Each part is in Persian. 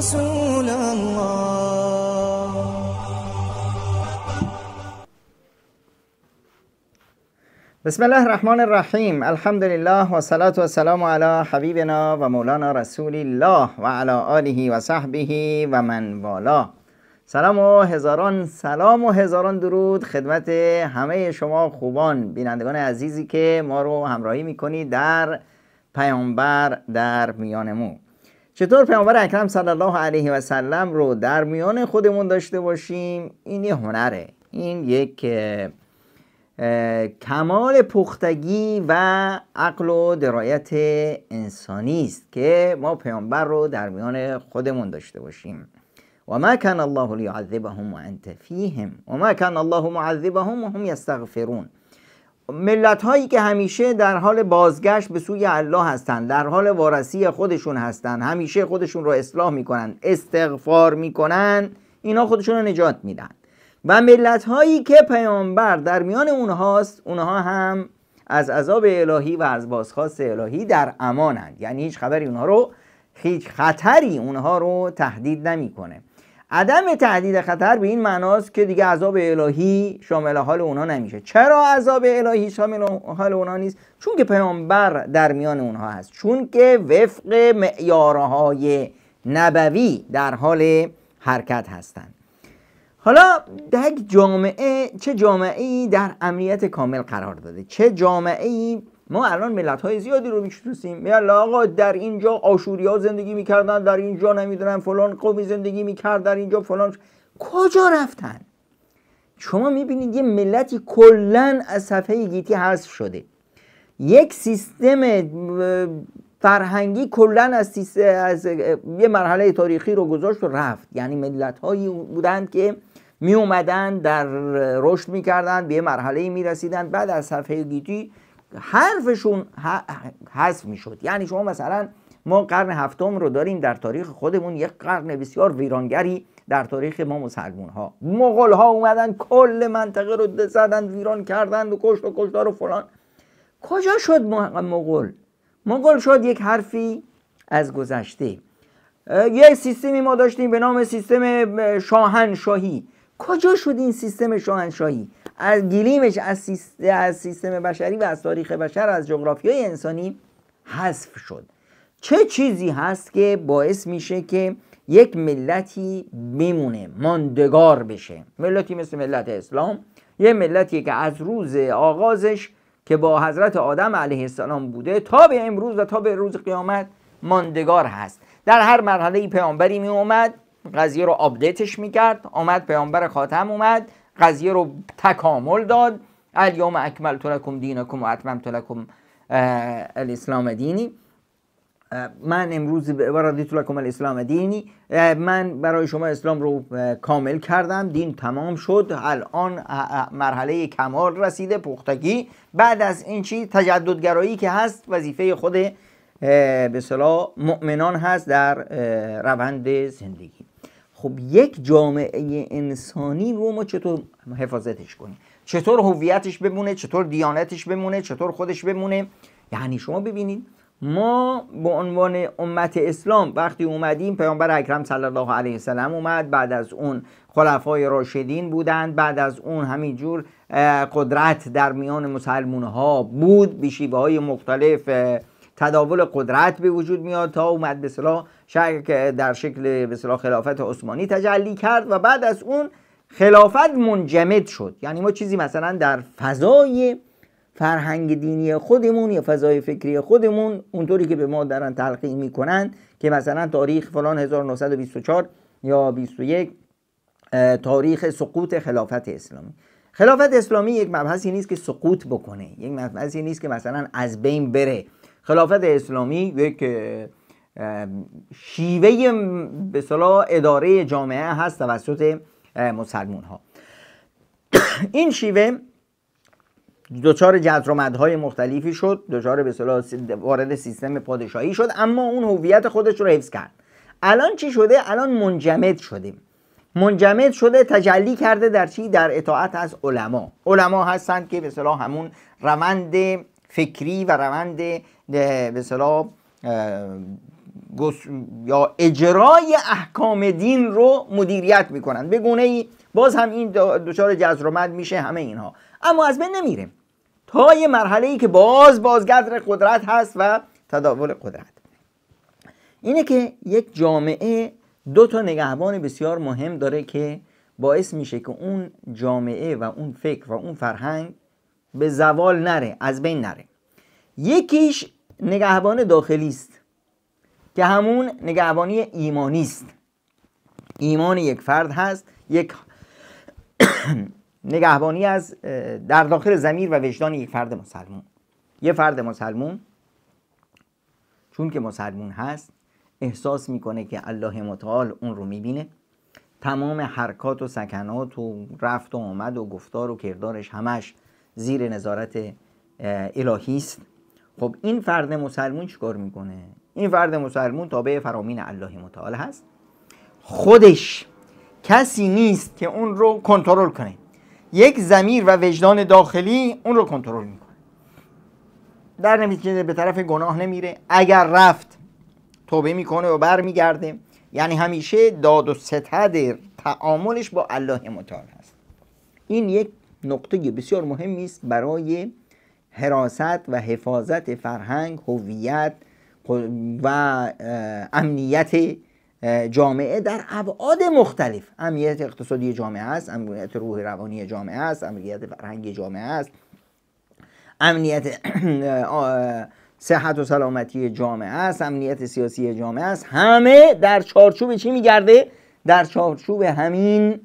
رسول الله بسم الله الرحمن الرحیم الحمد لله و صلاة و سلام علی حبیبنا و مولانا رسول الله و علی آله و صحبه و من والا سلام و هزاران سلام و هزاران درود خدمت همه شما خوبان بینندگان عزیزی که ما رو همراهی میکنید در پیامبر در میان مو چطور پیامبر اکرم صلی الله علیه و سلم رو در میان خودمون داشته باشیم این یه هنره این یک کمال پختگی و عقل و درایت انسانی است که ما پیامبر رو در میان خودمون داشته باشیم و ما کان الله لیعذبهم و انت فیهم و ما کان الله معذبهم و هم یستغفرون ملت هایی که همیشه در حال بازگشت به سوی الله هستند در حال وارسی خودشون هستند همیشه خودشون رو اصلاح میکنن استغفار میکنن اینا خودشون رو نجات میدن و ملت هایی که پیامبر در میان اونهاست اونها هم از عذاب الهی و از بازخواست الهی در امانند یعنی هیچ خبری اونها رو هیچ خطری اونها رو تهدید نمیکنه عدم تهدید خطر به این معناست که دیگه عذاب الهی شامل حال اونها نمیشه چرا عذاب الهی شامل حال اونها نیست چون که پیامبر در میان اونها هست چون که وفق معیارهای نبوی در حال حرکت هستند حالا یک جامعه چه جامعه ای در امنیت کامل قرار داده چه جامعه ای ما الان ملت های زیادی رو میشناسیم لا آقا در اینجا آشوری ها زندگی میکردن در اینجا نمیدونم فلان قومی زندگی میکرد در اینجا فلان کجا رفتن شما میبینید یه ملتی کلا از صفحه گیتی حذف شده یک سیستم فرهنگی کلا از, از یه مرحله تاریخی رو گذاشت و رفت یعنی ملت هایی بودند که می اومدن در رشد میکردن به یه مرحله می رسیدن بعد از صفحه گیتی حرفشون حذف میشد یعنی شما مثلا ما قرن هفتم رو داریم در تاریخ خودمون یک قرن بسیار ویرانگری در تاریخ ما مسلمون ها مغول ها اومدن کل منطقه رو زدن ویران کردند و کشت و کشتار و فلان کجا شد مغول مغول شد یک حرفی از گذشته یک سیستمی ما داشتیم به نام سیستم شاهنشاهی کجا شد این سیستم شاهنشاهی از گلیمش از, از سیستم بشری و از تاریخ بشر از جغرافیای انسانی حذف شد چه چیزی هست که باعث میشه که یک ملتی بمونه ماندگار بشه ملتی مثل ملت اسلام یه ملتی که از روز آغازش که با حضرت آدم علیه السلام بوده تا به امروز و تا به روز قیامت ماندگار هست در هر مرحله پیامبری می اومد قضیه رو آپدیتش میکرد آمد پیامبر خاتم اومد قضیه رو تکامل داد الیوم اکملت لکم دینکم و تو لکم الاسلام دینی من امروز تو لکم الاسلام دینی من برای شما اسلام رو کامل کردم دین تمام شد الان مرحله کمال رسیده پختگی بعد از این چی تجددگرایی که هست وظیفه خود به صلاح مؤمنان هست در روند زندگی خب یک جامعه انسانی رو ما چطور حفاظتش کنیم چطور هویتش بمونه چطور دیانتش بمونه چطور خودش بمونه یعنی شما ببینید ما به عنوان امت اسلام وقتی اومدیم پیامبر اکرم صلی الله علیه وسلم اومد بعد از اون خلفای راشدین بودند بعد از اون همینجور قدرت در میان مسلمون ها بود به های مختلف تداول قدرت به وجود میاد تا اومد به که در شکل به خلافت عثمانی تجلی کرد و بعد از اون خلافت منجمد شد یعنی ما چیزی مثلا در فضای فرهنگ دینی خودمون یا فضای فکری خودمون اونطوری که به ما دارن می میکنن که مثلا تاریخ فلان 1924 یا 21 تاریخ سقوط خلافت اسلامی خلافت اسلامی یک مبحثی نیست که سقوط بکنه یک مبحثی نیست که مثلا از بین بره خلافت اسلامی یک شیوه به اداره جامعه هست توسط مسلمون ها این شیوه دچار های مختلفی شد دچار به صلاح وارد سیستم پادشاهی شد اما اون هویت خودش رو حفظ کرد الان چی شده الان منجمد شدیم منجمد شده تجلی کرده در چی در اطاعت از علما علما هستند که به صلاح همون روند فکری و روند به صلاح یا اجرای احکام دین رو مدیریت میکنن به گونه ای باز هم این دچار جزرومت میشه همه اینها اما از بین نمیره تا یه مرحله ای که باز بازگذر قدرت هست و تداول قدرت اینه که یک جامعه دو تا نگهبان بسیار مهم داره که باعث میشه که اون جامعه و اون فکر و اون فرهنگ به زوال نره از بین نره یکیش نگهبان داخلی است که همون نگهبانی ایمانی است ایمان یک فرد هست یک نگهبانی از در داخل زمیر و وجدان یک فرد مسلمون یه فرد مسلمون چون که مسلمون هست احساس میکنه که الله متعال اون رو میبینه تمام حرکات و سکنات و رفت و آمد و گفتار و کردارش همش زیر نظارت الهی است خب این فرد مسلمون چیکار میکنه این فرد مسلمون تابع فرامین الله متعال هست خودش کسی نیست که اون رو کنترل کنه یک زمیر و وجدان داخلی اون رو کنترل میکنه در نمیتونه به طرف گناه نمیره اگر رفت توبه میکنه و برمیگرده یعنی همیشه داد و ستد تعاملش با الله متعال هست این یک نقطه بسیار مهمی است برای حراست و حفاظت فرهنگ هویت و امنیت جامعه در ابعاد مختلف امنیت اقتصادی جامعه است امنیت روح روانی جامعه است امنیت فرهنگی جامعه است امنیت صحت و سلامتی جامعه است امنیت سیاسی جامعه است همه در چارچوب چی میگرده در چارچوب همین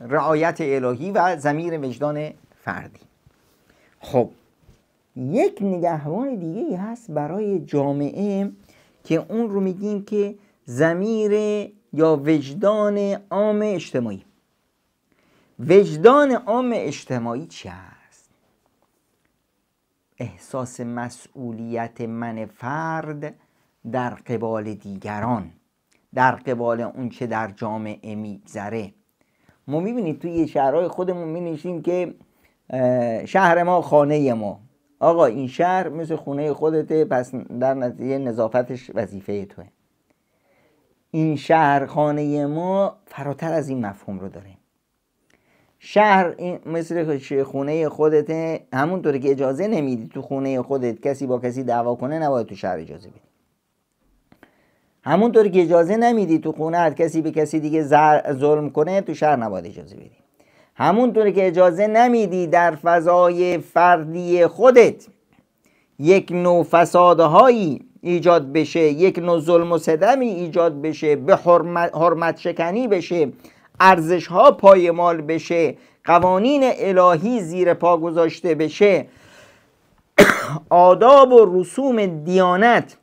رعایت الهی و زمیر وجدان فردی خب یک نگهبان دیگه هست برای جامعه که اون رو میگیم که زمیر یا وجدان عام اجتماعی وجدان عام اجتماعی چی هست؟ احساس مسئولیت من فرد در قبال دیگران در قبال اون چه در جامعه میگذره ما میبینید توی شهرهای خودمون مینشیم که شهر ما خانه ما آقا این شهر مثل خونه خودته پس در نتیجه نظافتش وظیفه توه این شهر خانه ما فراتر از این مفهوم رو داره شهر این مثل خونه خودته همونطوری که اجازه نمیدی تو خونه خودت کسی با کسی دعوا کنه نباید تو شهر اجازه بدی همونطوری که اجازه نمیدی تو خونه کسی به کسی دیگه ظلم کنه تو شهر نباید اجازه بدی همونطوری که اجازه نمیدی در فضای فردی خودت یک نوع فسادهایی ایجاد بشه یک نوع ظلم و صدمی ایجاد بشه به حرمت, حرمت شکنی بشه ارزش ها پایمال بشه قوانین الهی زیر پا گذاشته بشه آداب و رسوم دیانت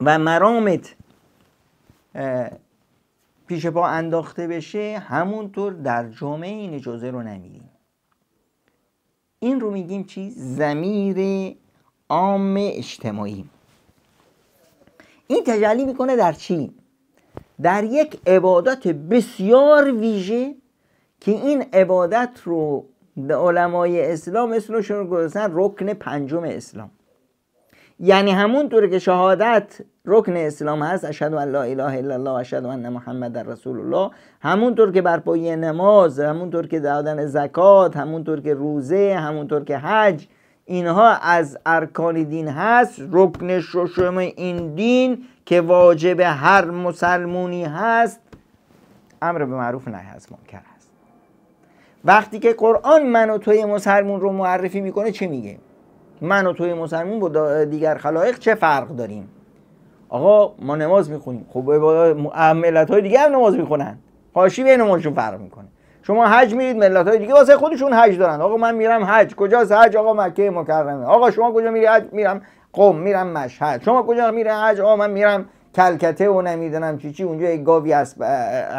و مرامت پیش پا انداخته بشه همونطور در جامعه این اجازه رو نمیدیم این رو میگیم چی؟ زمیر عام اجتماعی این تجلی میکنه در چی؟ در یک عبادت بسیار ویژه که این عبادت رو علمای اسلام اسمشون رو گذاشتن رکن پنجم اسلام یعنی همونطور که شهادت رکن اسلام هست اشهد ان لا اله الا الله اشهد ان محمد رسول الله همونطور که برپایی نماز، نماز همونطور که دادن زکات همونطور که روزه همونطور که حج اینها از ارکان دین هست رکن ششم این دین که واجب هر مسلمونی هست امر به معروف نهی از منکر وقتی که قرآن من و توی مسلمون رو معرفی میکنه چه میگه من و توی مسلمون با دیگر خلایق چه فرق داریم آقا ما نماز میخونیم خب ملت های دیگه هم نماز میخونن پاشی به نمازشون فرق میکنه شما حج میرید ملت های دیگه واسه خودشون حج دارن آقا من میرم حج کجاست حج آقا مکه مکرمه آقا شما کجا میری حج میرم قم میرم مشهد شما کجا میری حج آقا من میرم کلکته و نمیدونم چی چی اونجا یک گاوی هست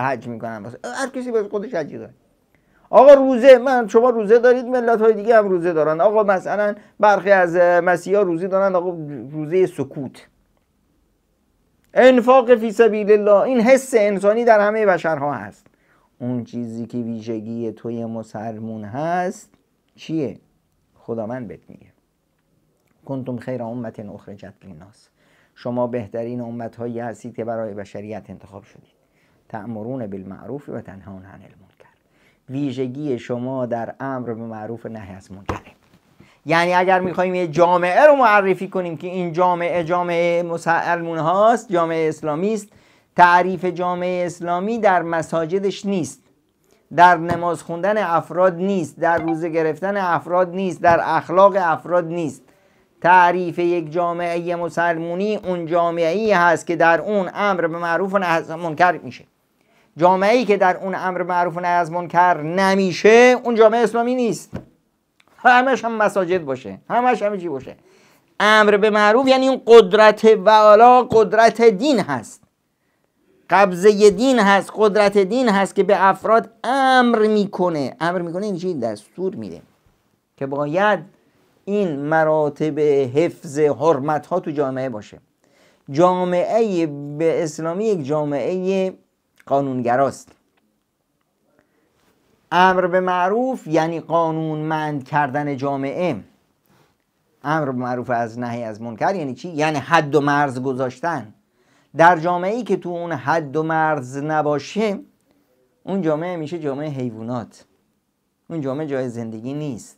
حج میکنم هر کسی به خودش حجی داره آقا روزه من شما روزه دارید ملت های دیگه هم روزه دارن آقا مثلا برخی از مسیحا روزه دارن آقا روزه سکوت انفاق فی سبیل الله این حس انسانی در همه بشرها هست اون چیزی که ویژگی توی مسلمون هست چیه خدا من بهت میگه کنتم خیر امت اخرجت للناس شما بهترین امت هایی هستید که برای بشریت انتخاب شدید تأمرون بالمعروف و تنهون عن ویژگی شما در امر به معروف نهی از منکر یعنی اگر میخوایم یه جامعه رو معرفی کنیم که این جامعه جامعه مسلمون هاست جامعه اسلامی است تعریف جامعه اسلامی در مساجدش نیست در نماز خوندن افراد نیست در روزه گرفتن افراد نیست در اخلاق افراد نیست تعریف یک جامعه مسلمونی اون جامعه ای هست که در اون امر به معروف و نهی منکر میشه جامعه ای که در اون امر معروف و از منکر نمیشه اون جامعه اسلامی نیست همش هم مساجد باشه همش همه چی باشه امر به معروف یعنی اون قدرت و قدرت دین هست قبضه دین هست قدرت دین هست که به افراد امر میکنه امر میکنه این یعنی دستور میده که باید این مراتب حفظ حرمت ها تو جامعه باشه جامعه به اسلامی یک جامعه قانونگراست امر به معروف یعنی قانونمند کردن جامعه امر به معروف از نهی از منکر یعنی چی یعنی حد و مرز گذاشتن در جامعه ای که تو اون حد و مرز نباشه اون جامعه میشه جامعه حیوانات اون جامعه جای زندگی نیست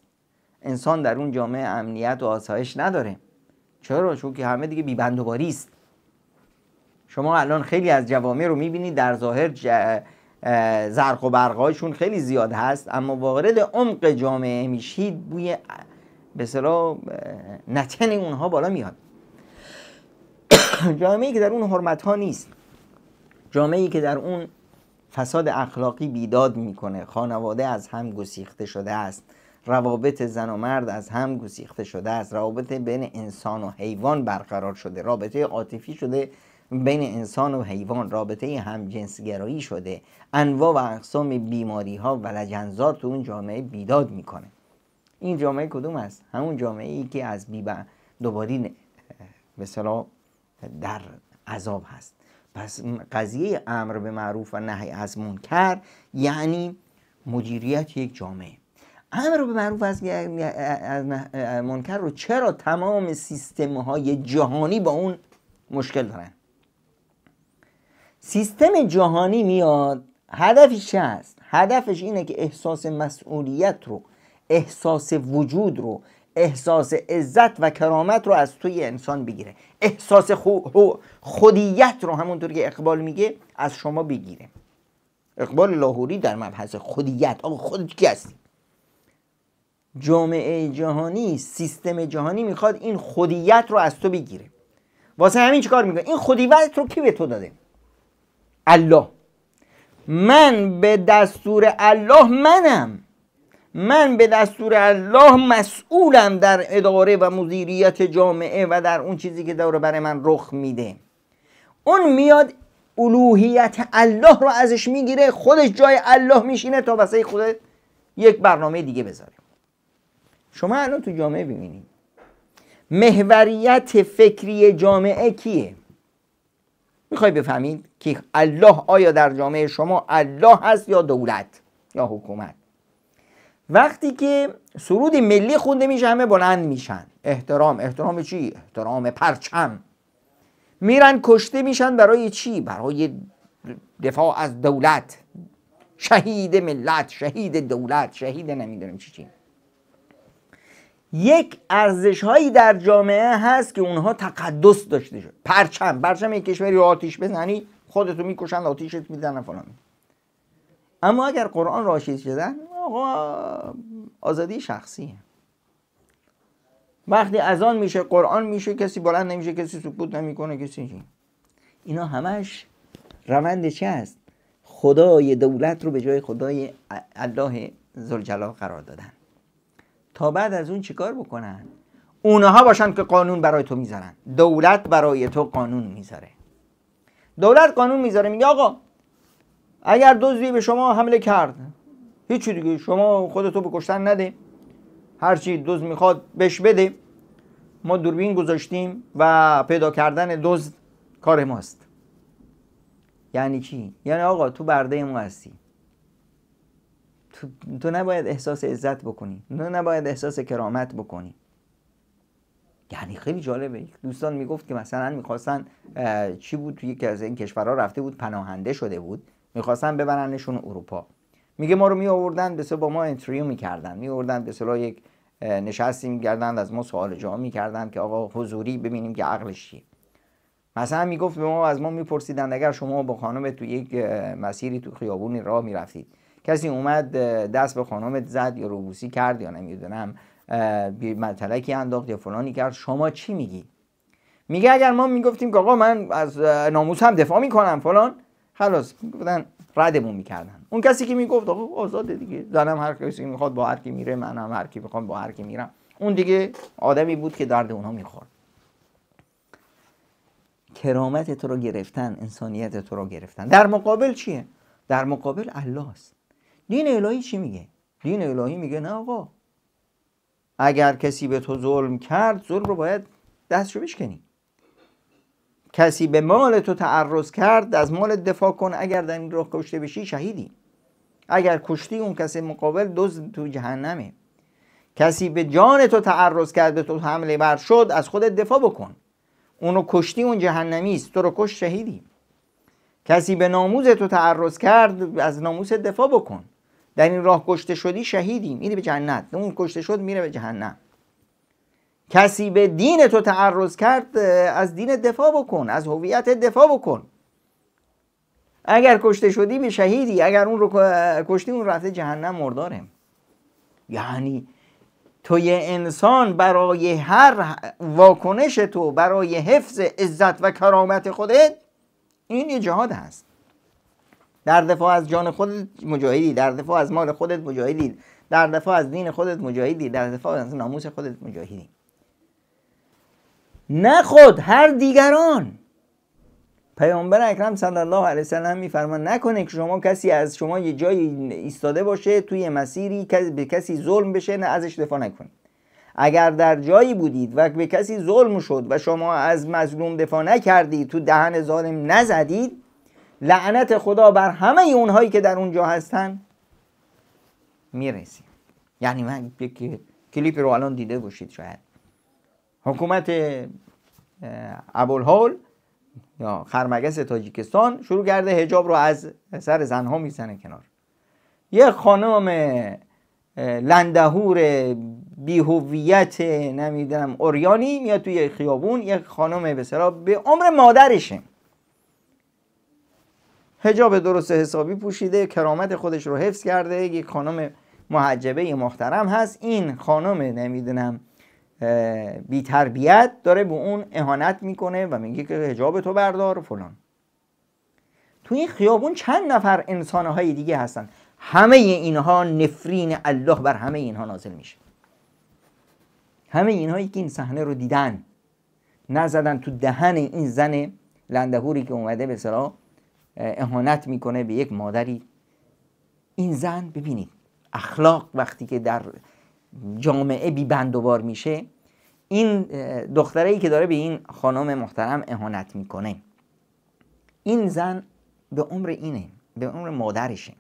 انسان در اون جامعه امنیت و آسایش نداره چرا چون که همه دیگه بیبندوباری است شما الان خیلی از جوامع رو میبینید در ظاهر زرق و برقایشون خیلی زیاد هست اما وارد عمق جامعه میشید بوی به سرا نتن اونها بالا میاد جامعه که در اون حرمت ها نیست جامعه که در اون فساد اخلاقی بیداد میکنه خانواده از هم گسیخته شده است روابط زن و مرد از هم گسیخته شده است روابط بین انسان و حیوان برقرار شده رابطه عاطفی شده بین انسان و حیوان رابطه همجنسگرایی شده انواع و اقسام بیماری ها و لجنزار تو اون جامعه بیداد میکنه این جامعه کدوم است همون جامعه ای که از بی دوباری به در عذاب هست پس قضیه امر به معروف و نهی از منکر یعنی مدیریت یک جامعه امر به معروف از منکر رو چرا تمام سیستم های جهانی با اون مشکل دارن سیستم جهانی میاد هدفش چه هست هدفش اینه که احساس مسئولیت رو احساس وجود رو احساس عزت و کرامت رو از توی انسان بگیره احساس خودیت رو همونطور که اقبال میگه از شما بگیره اقبال لاهوری در مبحث خودیت آقا خودت کی هستی جامعه جهانی سیستم جهانی میخواد این خودیت رو از تو بگیره واسه همین چیکار میکنه این خودیت رو کی به تو داده الله من به دستور الله منم من به دستور الله مسئولم در اداره و مدیریت جامعه و در اون چیزی که داره برای من رخ میده اون میاد الوهیت الله رو ازش میگیره خودش جای الله میشینه تا واسه خود یک برنامه دیگه بذاره شما الان تو جامعه ببینید محوریت فکری جامعه کیه میخوای بفهمید که الله آیا در جامعه شما الله هست یا دولت یا حکومت وقتی که سرود ملی خونده میشه همه بلند میشن احترام احترام چی؟ احترام پرچم میرن کشته میشن برای چی؟ برای دفاع از دولت شهید ملت شهید دولت شهید نمیدونم چی چی یک ارزش هایی در جامعه هست که اونها تقدس داشته شد پرچم پرچم یک کشوری رو آتیش بزنی خودتو میکشن آتیشت میدن فلان اما اگر قرآن راشید شدن آقا آزادی شخصیه وقتی از آن میشه قرآن میشه کسی بلند نمیشه کسی سکوت نمیکنه کسی اینا همش روند چه است خدای دولت رو به جای خدای الله زلجلال قرار دادن تا بعد از اون چیکار بکنن اونها باشن که قانون برای تو میذارن دولت برای تو قانون میذاره دولت قانون میذاره میگه آقا اگر دزدی به شما حمله کرد هیچی دیگه شما خودتو بکشتن نده هرچی دزد میخواد بهش بده ما دوربین گذاشتیم و پیدا کردن دزد کار ماست یعنی چی یعنی آقا تو برده ما هستی تو نباید احساس عزت بکنی نه نباید احساس کرامت بکنی یعنی خیلی جالبه دوستان میگفت که مثلا میخواستن چی بود توی یکی از این کشورها رفته بود پناهنده شده بود میخواستن ببرنشون اروپا میگه ما رو می آوردن به با ما انتریو میکردن می آوردن به یک نشستی میکردن از ما سوال جا میکردن که آقا حضوری ببینیم که عقلش چیه مثلا میگفت به ما از ما میپرسیدن اگر شما با خانم تو یک مسیری تو خیابونی راه میرفتید کسی اومد دست به خانم زد یا روبوسی کرد یا نمیدونم مطلکی انداخت یا فلانی کرد شما چی میگی میگه اگر ما میگفتیم که آقا من از ناموس هم دفاع میکنم فلان خلاص بودن ردمون میکردن اون کسی که میگفت آقا آزاده دیگه زنم هر کسی میخواد با هر کی میره منم هر کی میخوام با هر کی میرم اون دیگه آدمی بود که درد اونها میخورد کرامت تو رو گرفتن انسانیت تو رو گرفتن در مقابل چیه در مقابل الله است دین الهی چی میگه دین الهی میگه نه آقا اگر کسی به تو ظلم کرد ظلم رو باید رو بشکنی کسی به مال تو تعرض کرد از مال دفاع کن اگر در این راه کشته بشی شهیدی اگر کشتی اون کسی مقابل دوز تو جهنمه کسی به جان تو تعرض کرد به تو حمله بر شد از خودت دفاع بکن اونو کشتی اون جهنمی است تو رو کش شهیدی کسی به ناموز تو تعرض کرد از ناموس دفاع بکن در این راه کشته شدی شهیدی میری به جهنم اون کشته شد میره به جهنم کسی به دین تو تعرض کرد از دین دفاع بکن از هویت دفاع بکن اگر کشته شدی به شهیدی اگر اون رو کشتی اون رفته جهنم مرداره یعنی تو یه انسان برای هر واکنش تو برای حفظ عزت و کرامت خودت این یه جهاد هست در دفاع از جان خود مجاهدی در دفاع از مال خودت مجاهدی در دفاع از دین خودت مجاهدی در دفاع از ناموس خودت مجاهدی نه خود هر دیگران پیامبر اکرم صلی الله علیه وسلم نکنه که شما کسی از شما یه جایی ایستاده باشه توی مسیری به کسی ظلم بشه نه ازش دفاع نکنید اگر در جایی بودید و به کسی ظلم شد و شما از مظلوم دفاع نکردید تو دهن ظالم نزدید لعنت خدا بر همه اونهایی که در اونجا هستن میرسیم یعنی من یک کلیپ رو الان دیده باشید شاید حکومت ابوالهول یا خرمگس تاجیکستان شروع کرده هجاب رو از سر زنها میزنه کنار یه خانم لندهور بیهویت نمیدونم اوریانی میاد توی خیابون یک خانم به به عمر مادرشه هجاب درست حسابی پوشیده کرامت خودش رو حفظ کرده یک خانم محجبه محترم هست این خانم نمیدونم بی تربیت داره به اون اهانت میکنه و میگه که هجاب تو بردار فلان تو این خیابون چند نفر انسانهای دیگه هستن همه اینها نفرین الله بر همه اینها نازل میشه همه اینها که این صحنه رو دیدن نزدن تو دهن این زن لندهوری که اومده به سلام اهانت میکنه به یک مادری این زن ببینید اخلاق وقتی که در جامعه بی بندوبار میشه این دخترایی که داره به این خانم محترم اهانت میکنه این زن به عمر اینه به عمر مادرشه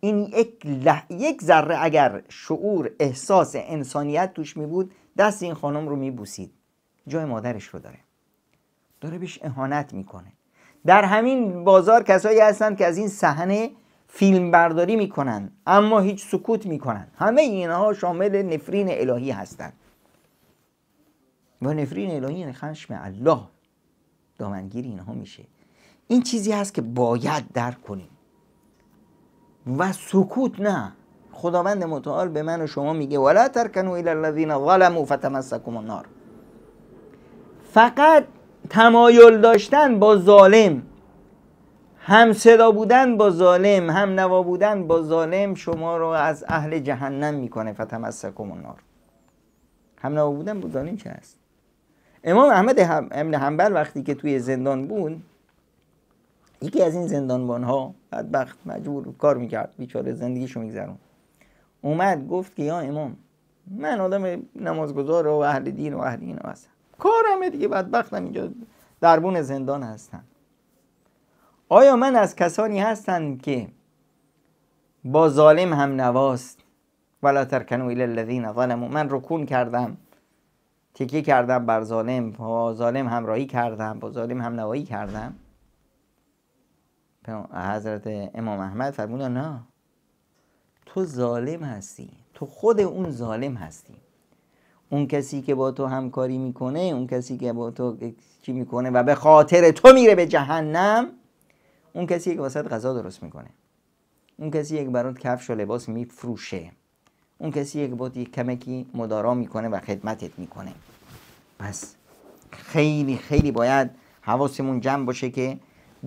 این یک, یک ذره اگر شعور احساس انسانیت توش می بود دست این خانم رو می بوسید جای مادرش رو داره داره بهش اهانت میکنه در همین بازار کسایی هستند که از این صحنه فیلم برداری میکنن اما هیچ سکوت میکنن همه اینها شامل نفرین الهی هستند و نفرین الهی یعنی خشم الله دامنگیر اینها میشه این چیزی هست که باید درک کنیم و سکوت نه خداوند متعال به من و شما میگه ولا ترکنو الی الذین ظلموا فتمسکم النار فقط تمایل داشتن با ظالم هم صدا بودن با ظالم هم نوا بودن با ظالم شما رو از اهل جهنم میکنه فتمسکم النار هم نوا بودن با ظالم چه هست امام احمد ابن حنبل وقتی که توی زندان بود یکی از این زندانبان ها بدبخت مجبور کار میکرد بیچاره زندگیشو میگذرون اومد گفت که یا امام من آدم نمازگذار و اهل دین و اهل این هستم کارمه دیگه بدبختم اینجا دربون زندان هستم آیا من از کسانی هستم که با ظالم هم نواست ولا ترکنو الی الذین ظلمو من رکون کردم تکیه کردم بر ظالم با ظالم همراهی کردم با ظالم هم نوایی کردم حضرت امام احمد فرمودن نه تو ظالم هستی تو خود اون ظالم هستی اون کسی که با تو همکاری میکنه اون کسی که با تو چی میکنه و به خاطر تو میره به جهنم اون کسی که واسط غذا درست میکنه اون کسی یک برات کفش و لباس میفروشه اون کسی یک با یک کمکی مدارا میکنه و خدمتت میکنه پس خیلی خیلی باید حواسمون جمع باشه که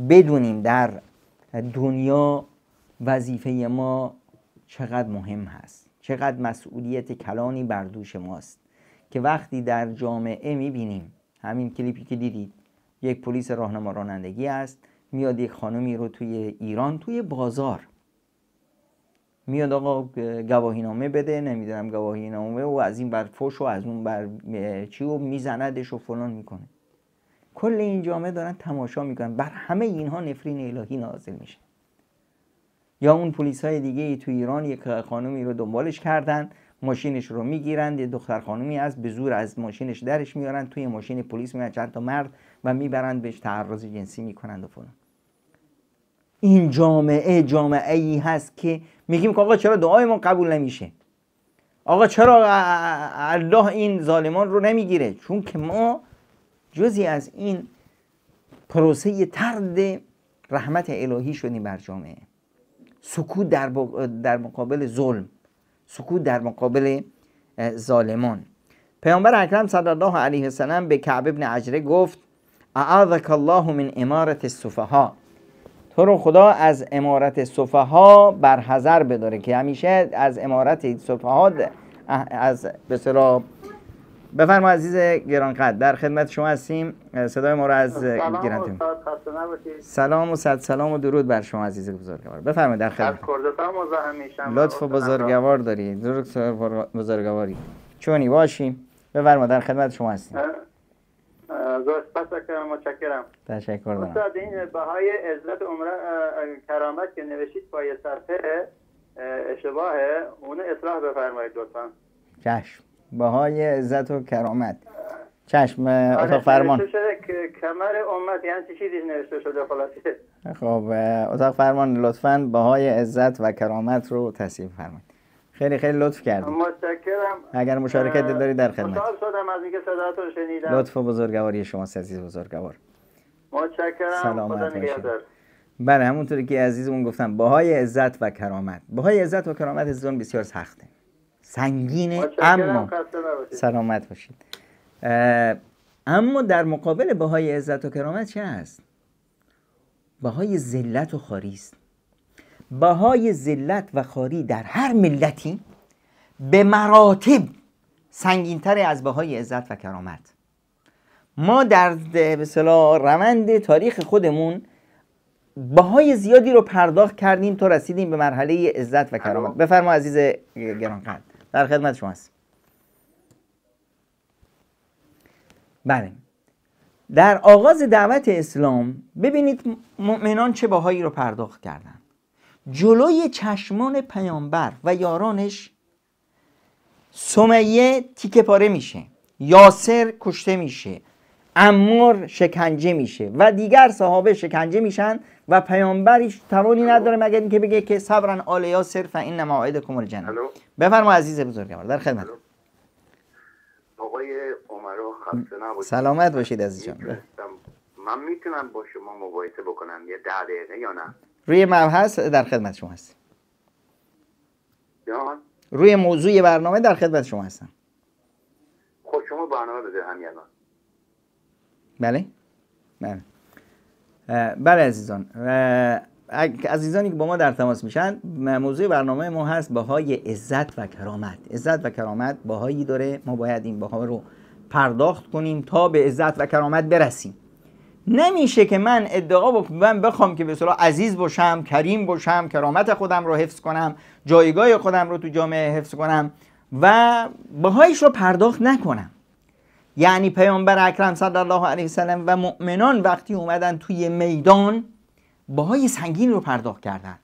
بدونیم در دنیا وظیفه ما چقدر مهم هست چقدر مسئولیت کلانی بر دوش ماست که وقتی در جامعه میبینیم همین کلیپی که دیدید یک پلیس راهنما رانندگی است میاد یک خانمی رو توی ایران توی بازار میاد آقا گواهینامه بده نمیدونم گواهینامه و از این بر فش و از اون بر چی و میزندش و فلان میکنه کل این جامعه دارن تماشا میکنن بر همه اینها نفرین الهی نازل میشه یا اون پلیس های دیگه ای تو ایران یک خانمی رو دنبالش کردن ماشینش رو میگیرند یه دختر خانمی از به زور از ماشینش درش میارن توی ماشین پلیس میاد چند تا مرد و میبرند بهش تعرض جنسی میکنند و فلان این جامعه جامعه ای هست که میگیم که آقا چرا دعای ما قبول نمیشه آقا چرا الله این ظالمان رو نمیگیره چون که ما جزی از این پروسه ترد رحمت الهی شدیم بر جامعه سکوت در, در مقابل ظلم سکوت در مقابل ظالمان پیامبر اکرم صلی الله علیه وسلم به کعب ابن عجره گفت اعاذک الله من امارت السفها تو رو خدا از امارت سفها بر حذر بداره که همیشه از امارت سفها از به بفرما عزیز گرانقدر در خدمت شما هستیم صدای ما رو از گرانتیم سلام و صد سلام و درود بر شما عزیز بزرگوار بفرمایید در خدمت لطف بزرگوار داری لطف بزرگواری چونی باشیم بفرما در خدمت شما هستیم متشکرم تشکر دارم استاد این بهای عزت عمره کرامت که نوشید پای صفحه اشتباهه اون اصلاح بفرمایید لطفا چشم بهای عزت و کرامت چشم اتاق آره، فرمان کمر امت یعنی نوشته شده خب اتاق فرمان لطفا بهای عزت و کرامت رو تصیب فرمایید خیلی خیلی لطف کردید متشکرم اگر مشارکت داری در خدمت شدم از اینکه شنیدم لطف و بزرگواری شما عزیز بزرگوار متشکرم سلامت بله همونطوری که عزیزمون گفتم باهای عزت و کرامت باهای عزت و کرامت زون بسیار سخته سنگینه اما سلامت باشید اما در مقابل بهای عزت و کرامت چه هست بهای ذلت و خاری است بهای ذلت و خاری در هر ملتی به مراتب سنگینتر از بهای عزت و کرامت ما در مثلا روند تاریخ خودمون بهای زیادی رو پرداخت کردیم تا رسیدیم به مرحله عزت و کرامت بفرما عزیز گرانقدر در خدمت شما هستیم بله در آغاز دعوت اسلام ببینید مؤمنان چه باهایی رو پرداخت کردن جلوی چشمان پیامبر و یارانش سمیه تیکه پاره میشه یاسر کشته میشه امور شکنجه میشه و دیگر صحابه شکنجه میشن و پیامبرش توانی نداره مگر اینکه بگه که صبرن آل یاسر و این نماعید کمر جنه بفرما عزیز بزرگوار در خدمت آقای عمرو سلامت باشید عزیز جان من میتونم با شما مباحثه بکنم یه ده دقیقه یا نه روی مبحث در خدمت شما هستم روی موضوع برنامه در خدمت شما هستم خب شما برنامه بده همین بله بله بله عزیزان عزیزانی که با ما در تماس میشن موضوع برنامه ما هست باهای عزت و کرامت عزت و کرامت باهایی داره ما باید این باها رو پرداخت کنیم تا به عزت و کرامت برسیم نمیشه که من ادعا من بخوام که به صلاح عزیز باشم کریم باشم کرامت خودم رو حفظ کنم جایگاه خودم رو تو جامعه حفظ کنم و باهایش رو پرداخت نکنم یعنی پیامبر اکرم صلی الله علیه وسلم و مؤمنان وقتی اومدن توی میدان باهای سنگین رو پرداخت کردن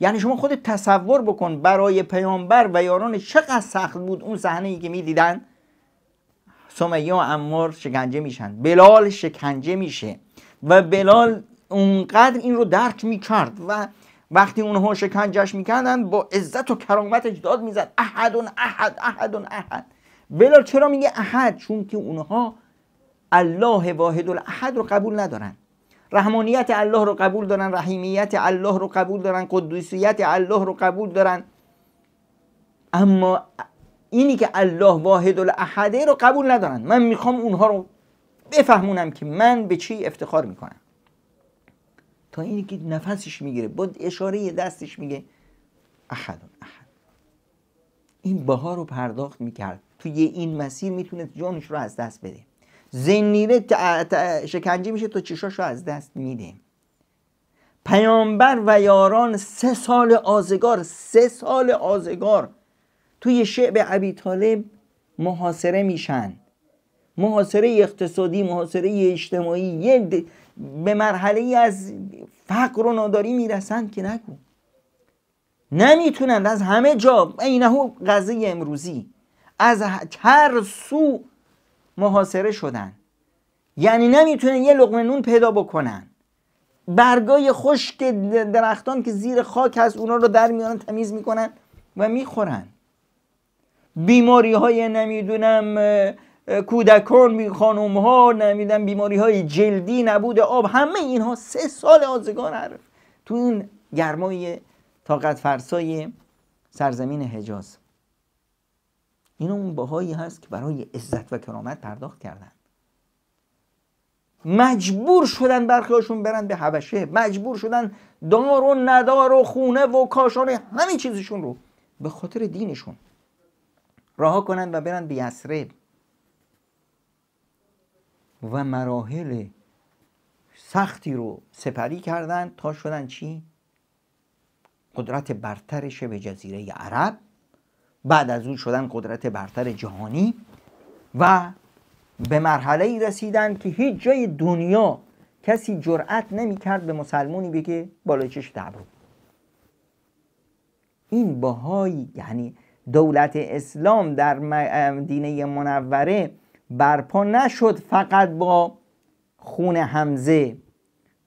یعنی شما خودت تصور بکن برای پیامبر و یاران چقدر سخت بود اون صحنه ای که میدیدن سمیه و امار شکنجه میشن بلال شکنجه میشه و بلال اونقدر این رو درک میکرد و وقتی اونها شکنجش میکردن با عزت و کرامت اجداد میزد احد احد احد احد بلال چرا میگه احد چون که اونها الله واحد الاحد رو قبول ندارن رحمانیت الله رو قبول دارن رحیمیت الله رو قبول دارن قدوسیت الله رو قبول دارن اما اینی که الله واحد الاحده رو قبول ندارن من میخوام اونها رو بفهمونم که من به چی افتخار میکنم تا اینی که نفسش میگیره با اشاره دستش میگه احد احد این باها رو پرداخت میکرد توی این مسیر میتونه جانش رو از دست بده زنیره شکنجه میشه تا چشاش رو از دست میده پیامبر و یاران سه سال آزگار سه سال آزگار توی شعب عبی طالب محاصره میشن محاصره اقتصادی محاصره اجتماعی به مرحله از فقر و ناداری میرسن که نگو نمیتونند از همه جا هو قضیه امروزی از هر سو محاصره شدن یعنی نمیتونن یه لقمه نون پیدا بکنن برگای خشک درختان که زیر خاک هست اونا رو در میانن تمیز میکنن و میخورن بیماری های نمیدونم کودکان خانوم ها نمیدونم بیماری های جلدی نبود آب همه اینها سه سال آزگار عرف تو این گرمای طاقت فرسای سرزمین حجاز این اون باهایی هست که برای عزت و کرامت پرداخت کردن مجبور شدن برخیاشون برن به هبشه مجبور شدن دار و ندار و خونه و کاشانه همه چیزشون رو به خاطر دینشون رها کنن و برن به یسره و مراحل سختی رو سپری کردن تا شدن چی؟ قدرت برترشه به جزیره عرب بعد از اون شدن قدرت برتر جهانی و به مرحله ای رسیدن که هیچ جای دنیا کسی جرأت نمیکرد به مسلمانی بگه بالای چش دبرو این باهایی یعنی دولت اسلام در مدینه منوره برپا نشد فقط با خون حمزه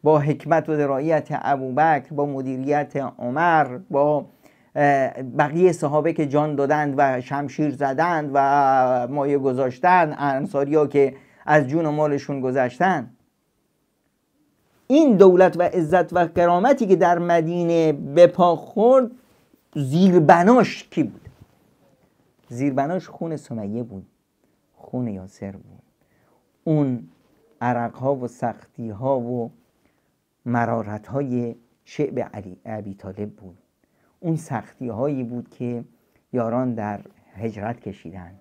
با حکمت و درایت ابوبکر با مدیریت عمر با بقیه صحابه که جان دادند و شمشیر زدند و مایه گذاشتند انصاری ها که از جون و مالشون گذشتند این دولت و عزت و کرامتی که در مدینه به پا خورد زیربناش کی بود زیربناش خون سمیه بود خون یاسر بود اون عرق ها و سختی ها و مرارت های شعب علی طالب بود اون سختی هایی بود که یاران در هجرت کشیدن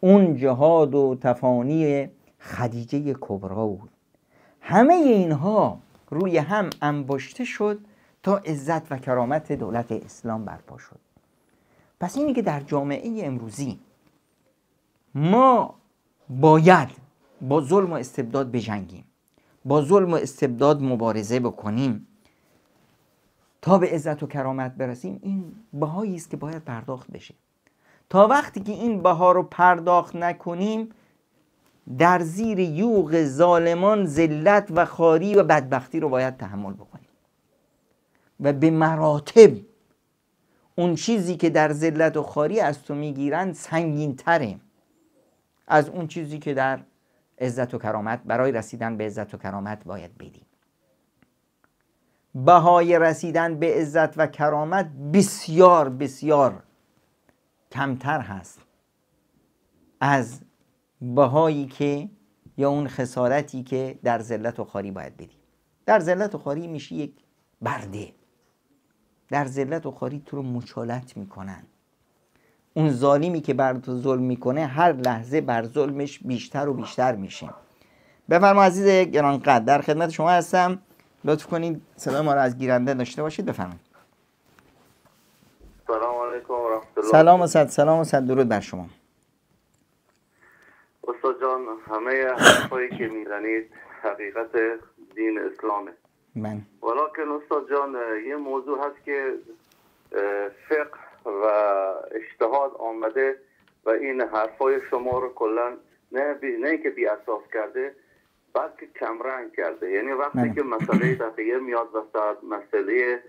اون جهاد و تفانی خدیجه کبرا بود همه اینها روی هم انباشته شد تا عزت و کرامت دولت اسلام برپا شد پس اینی که در جامعه امروزی ما باید با ظلم و استبداد بجنگیم با ظلم و استبداد مبارزه بکنیم تا به عزت و کرامت برسیم این بهایی است که باید پرداخت بشه تا وقتی که این بها رو پرداخت نکنیم در زیر یوغ ظالمان ذلت و خاری و بدبختی رو باید تحمل بکنیم و به مراتب اون چیزی که در ذلت و خاری از تو میگیرن سنگین تره از اون چیزی که در عزت و کرامت برای رسیدن به عزت و کرامت باید بدیم بهای رسیدن به عزت و کرامت بسیار بسیار کمتر هست از بهایی که یا اون خسارتی که در ذلت و خاری باید بدی در ذلت و خاری میشی یک برده در ذلت و خاری تو رو مچالت میکنن اون ظالمی که بر تو ظلم میکنه هر لحظه بر ظلمش بیشتر و بیشتر میشه بفرما عزیز گرانقدر در خدمت شما هستم لطف کنید صدا ما رو از گیرنده داشته باشید بفرمایید سلام علیکم سلام و صد سلام و صد درود بر شما استاد جان همه حرفایی که میزنید حقیقت دین اسلامه من ولیکن استاد جان یه موضوع هست که فقه و اجتهاد آمده و این حرفای شما رو کلا نه, بی... نه که بی اساس کرده بلکه کمرنگ کرده یعنی وقتی بله. که مسئله دقیقه میاد وسط مسئله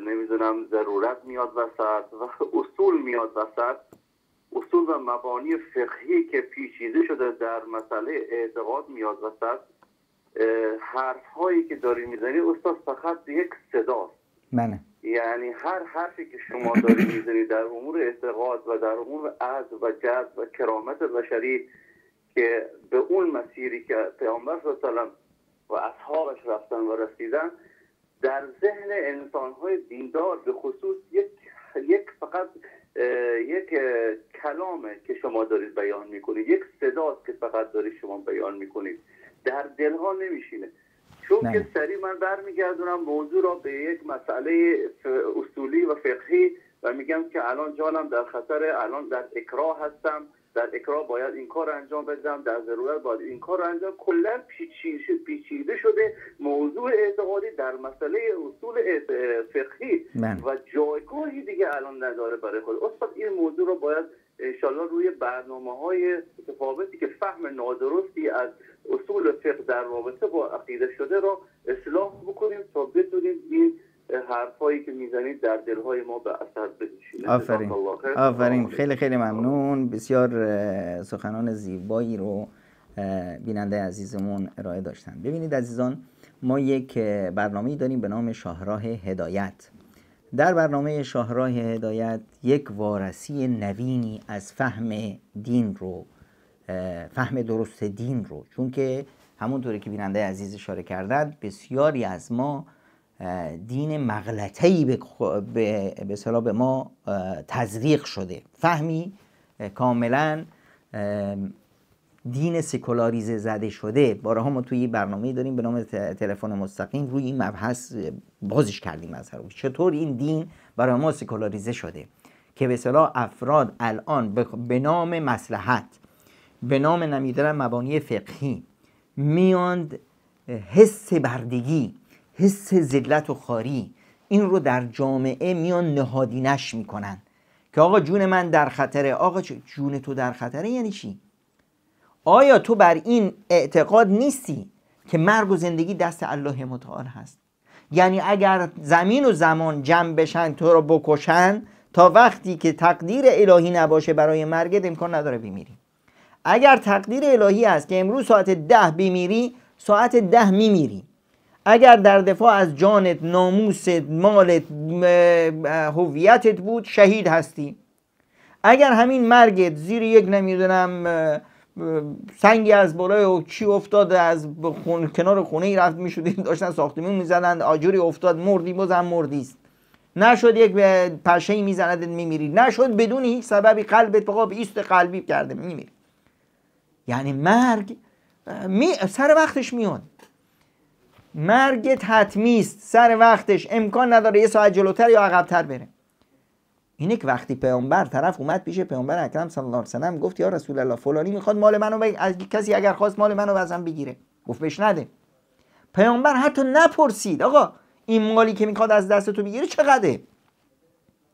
نمیدونم ضرورت میاد وسط و اصول میاد وسط اصول و مبانی فقهی که پیچیده شده در مسئله اعتقاد میاد وسط حرف هایی که داری میزنی استاد فقط یک صداست منه بله. یعنی هر حرفی که شما داری میزنی در امور اعتقاد و در امور عز و جد و کرامت بشری که به اون مسیری که پیامبر صلی و اصحابش رفتن و رسیدن در ذهن انسانهای دیندار به خصوص یک, یک فقط یک کلامه که شما دارید بیان میکنید یک صداست که فقط دارید شما بیان میکنید در دلها نمیشینه چون نه. که سریع من برمیگردونم موضوع را به یک مسئله اصولی و فقهی و میگم که الان جانم در خطر الان در اکراه هستم در اکراه باید این کار انجام بدم در ضرورت باید این کار انجام کلا پیچیده شده موضوع اعتقادی در مسئله اصول فقهی بله. و جایگاهی دیگه الان نداره برای خود استاد این موضوع رو باید انشالله روی برنامه های متفاوتی که فهم نادرستی از اصول فقه در رابطه با عقیده شده را اصلاح بکنیم تا بتونیم این حرفایی که میزنید در دلهای ما به اثر بگیشید آفرین آفرین خیلی خیلی ممنون بسیار سخنان زیبایی رو بیننده عزیزمون ارائه داشتن ببینید عزیزان ما یک برنامه داریم به نام شاهراه هدایت در برنامه شاهراه هدایت یک وارسی نوینی از فهم دین رو فهم درست دین رو چون که همونطوری که بیننده عزیز اشاره کردن بسیاری از ما دین مغلطه‌ای به به به ما تزریق شده فهمی کاملا دین سکولاریزه زده شده بارها ما توی برنامه داریم به نام تلفن مستقیم روی این مبحث بازش کردیم از هر چطور این دین برای ما سکولاریزه شده که به صلاح افراد الان به نام مسلحت به نام نمیدارن مبانی فقهی میاند حس بردگی حس ذلت و خاری این رو در جامعه میان نهادینش میکنن که آقا جون من در خطره آقا جون تو در خطره یعنی چی آیا تو بر این اعتقاد نیستی که مرگ و زندگی دست الله متعال هست یعنی اگر زمین و زمان جمع بشن تو رو بکشن تا وقتی که تقدیر الهی نباشه برای مرگت امکان نداره بمیری اگر تقدیر الهی است که امروز ساعت ده بمیری ساعت ده میمیری اگر در دفاع از جانت ناموست مالت هویتت بود شهید هستی اگر همین مرگت زیر یک نمیدونم سنگی از بالای و چی افتاد از کنار خونه ای رفت میشود داشتن ساختمون میزدن آجوری افتاد مردی بازم مردیست نشد یک پشه ای میزندت میمیری نشد بدون هیچ سببی قلبت بقا ایست قلبی کرده میمیری یعنی مرگ سر وقتش میاد مرگ حتمی است سر وقتش امکان نداره یه ساعت جلوتر یا عقبتر بره اینه که وقتی پیامبر طرف اومد پیش پیامبر اکرم صلی الله علیه و سلم گفت یا رسول الله فلانی میخواد مال منو از کسی اگر خواست مال منو ازم بگیره گفت نده پیامبر حتی نپرسید آقا این مالی که میخواد از دست تو بگیره چقدره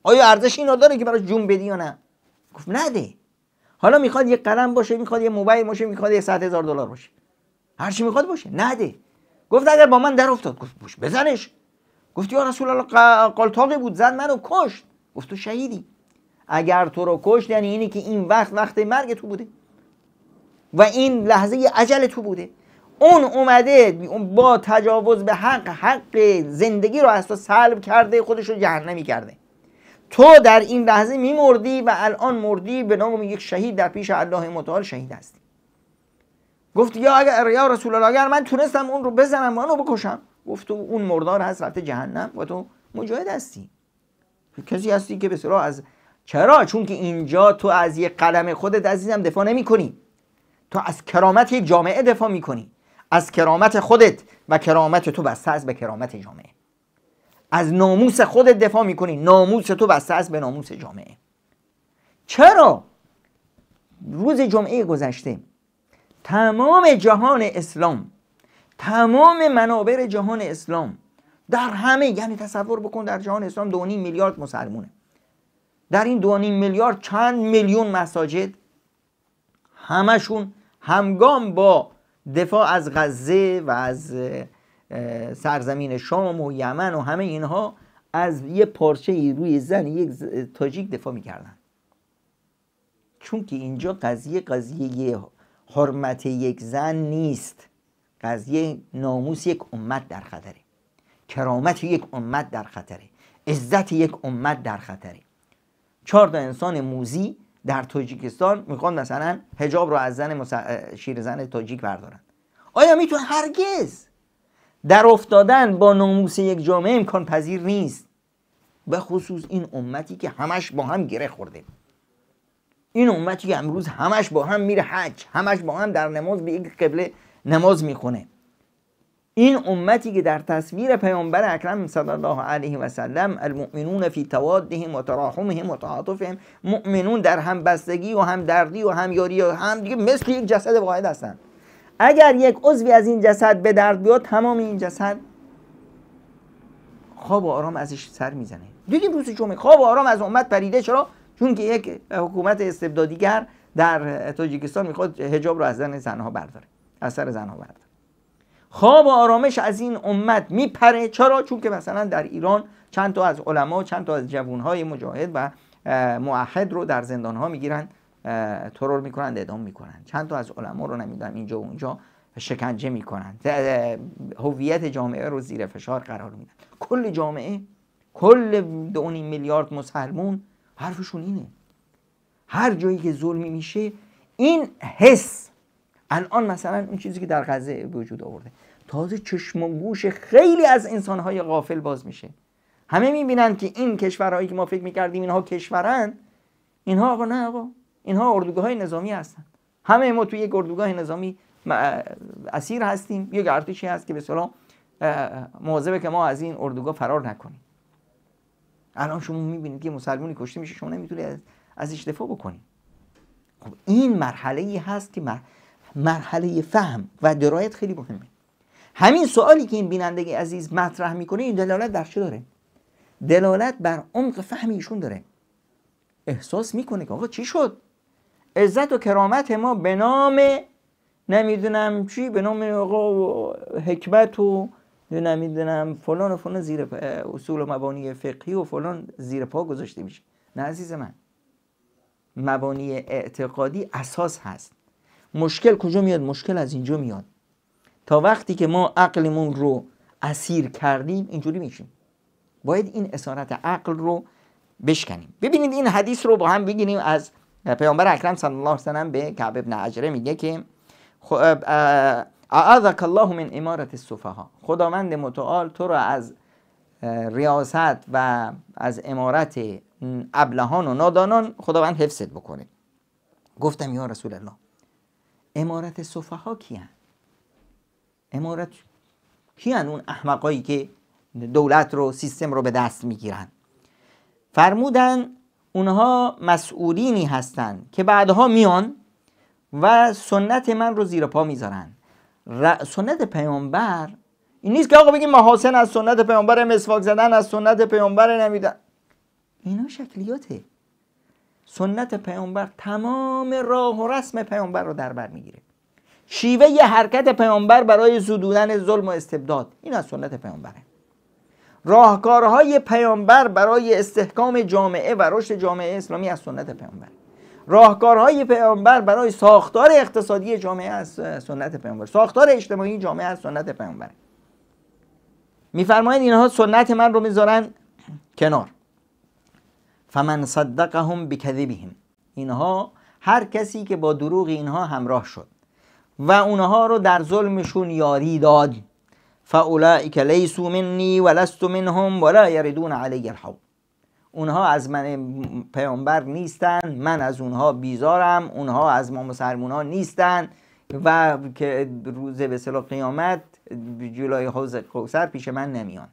آیا ارزش اینو داره که براش جون بدی یا نه گفت نده حالا میخواد یه قلم باشه میخواد یه موبایل باشه میخواد یه 100 هزار دلار باشه هر چی میخواد باشه نده گفت اگر با من در افتاد گفت بوش بزنش گفت یا رسول الله قلطاقی بود زد منو کشت گفت تو شهیدی اگر تو رو کشت یعنی اینه که این وقت وقت مرگ تو بوده و این لحظه عجل تو بوده اون اومده با تجاوز به حق حق زندگی رو از تو سلب کرده خودش رو جهنمی کرده تو در این لحظه میمردی و الان مردی به نام یک شهید در پیش الله متعال شهید هستی گفت یا اگر یا رسول الله اگر من تونستم اون رو بزنم منو بکشم گفت تو اون مردار هست رفته جهنم و تو مجاهد هستی کسی هستی که به از چرا چون که اینجا تو از یه قلم خودت عزیزم دفاع نمی کنی تو از کرامت یک جامعه دفاع می از کرامت خودت و کرامت تو بسته است به کرامت جامعه از ناموس خودت دفاع می کنی ناموس تو بسته است به ناموس جامعه چرا روز جمعه گذشته تمام جهان اسلام تمام منابع جهان اسلام در همه یعنی تصور بکن در جهان اسلام دو میلیارد مسلمونه در این دو میلیارد چند میلیون مساجد همشون همگام با دفاع از غزه و از سرزمین شام و یمن و همه اینها از یه پارچه روی زن یک تاجیک دفاع میکردن چون که اینجا قضیه قضیه حرمت یک زن نیست قضیه ناموس یک امت در خطره کرامت یک امت در خطره عزت یک امت در خطره چهار تا انسان موزی در تاجیکستان میخوان مثلا هجاب رو از زن مسا... شیر زن تاجیک بردارن آیا میتونه هرگز در افتادن با ناموس یک جامعه امکان پذیر نیست به خصوص این امتی که همش با هم گره خورده این امتی که امروز همش با هم میره حج همش با هم در نماز به یک قبله نماز میخونه این امتی که در تصویر پیامبر اکرم صلی الله علیه و سلم المؤمنون فی توادهم و تراحمهم و تعاطفهم مؤمنون در همبستگی و هم دردی و هم یاری و هم دیگه مثل یک جسد واحد هستند اگر یک عضوی از این جسد به درد بیاد تمام این جسد خواب و آرام ازش سر میزنه دیدیم روز جمعه خواب آرام از امت پریده چرا چون که یک حکومت استبدادیگر در تاجیکستان میخواد هجاب رو از زن زنها برداره از سر زنها برداره خواب و آرامش از این امت میپره چرا چون که مثلا در ایران چند تا از علما و چند تا از جوانهای مجاهد و معهد رو در زندانها میگیرن ترور میکنن ادام میکنن چند تا از علما رو نمیدونم اینجا و اونجا شکنجه میکنن هویت جامعه رو زیر فشار قرار میدن کل جامعه کل دو میلیارد مسلمون حرفشون اینه هر جایی که ظلمی میشه این حس الان مثلا اون چیزی که در غزه وجود آورده تازه چشم و گوش خیلی از انسانهای غافل باز میشه همه میبینن که این کشورهایی که ما فکر میکردیم اینها کشورن اینها آقا نه آقا اینها اردوگاه های نظامی هستن همه ما توی یک اردوگاه نظامی اسیر هستیم یک ارتشی هست که به سلام مواظبه که ما از این اردوگاه فرار نکنیم الان شما میبینید یه مسلمانی کشته میشه شما نمیتونی از ازش دفاع بکنی خب این مرحله ای هست که مرحله فهم و درایت خیلی مهمه همین سوالی که این بینندگی عزیز مطرح میکنه این دلالت بر چه داره دلالت بر عمق فهم ایشون داره احساس میکنه که آقا چی شد عزت و کرامت ما به نام نمیدونم چی به نام آقا حکمت و نمیدونم فلان و فلان زیر اصول و مبانی فقهی و فلان زیر پا گذاشته میشه نه عزیز من مبانی اعتقادی اساس هست مشکل کجا میاد مشکل از اینجا میاد تا وقتی که ما عقلمون رو اسیر کردیم اینجوری میشیم باید این اسارت عقل رو بشکنیم ببینید این حدیث رو با هم بگیریم از پیامبر اکرم صلی الله علیه و به کعب ابن عجره میگه که اعاذك الله من امارت السفها خداوند متعال تو را از ریاست و از امارت ابلهان و نادانان خداوند حفظت بکنه گفتم یا رسول الله امارت سفها هن؟ امارت هن اون احمقایی که دولت رو سیستم رو به دست میگیرن فرمودن اونها مسئولینی هستند که بعدها میان و سنت من رو زیر پا میذارن سنت پیامبر این نیست که آقا بگیم محاسن از سنت پیامبر مسواک زدن از سنت پیامبر نمیدن اینا شکلیاته سنت پیامبر تمام راه و رسم پیامبر رو در بر میگیره شیوه ی حرکت پیامبر برای زدودن ظلم و استبداد این از سنت پیامبره راهکارهای پیامبر برای استحکام جامعه و رشد جامعه اسلامی از سنت پیامبره راهکارهای پیامبر برای ساختار اقتصادی جامعه از سنت پیامبر ساختار اجتماعی جامعه از سنت پیامبر میفرمایند اینها سنت من رو میذارن کنار فمن صدقهم بکذبهم اینها هر کسی که با دروغ اینها همراه شد و اونها رو در ظلمشون یاری داد فاولئک لیسوا منی ولست منهم ولا یریدون علی الحوض اونها از من پیامبر نیستن من از اونها بیزارم اونها از ما مسلمان ها نیستن و که روز به صلاح قیامت جلوی حوز کوسر پیش من نمیان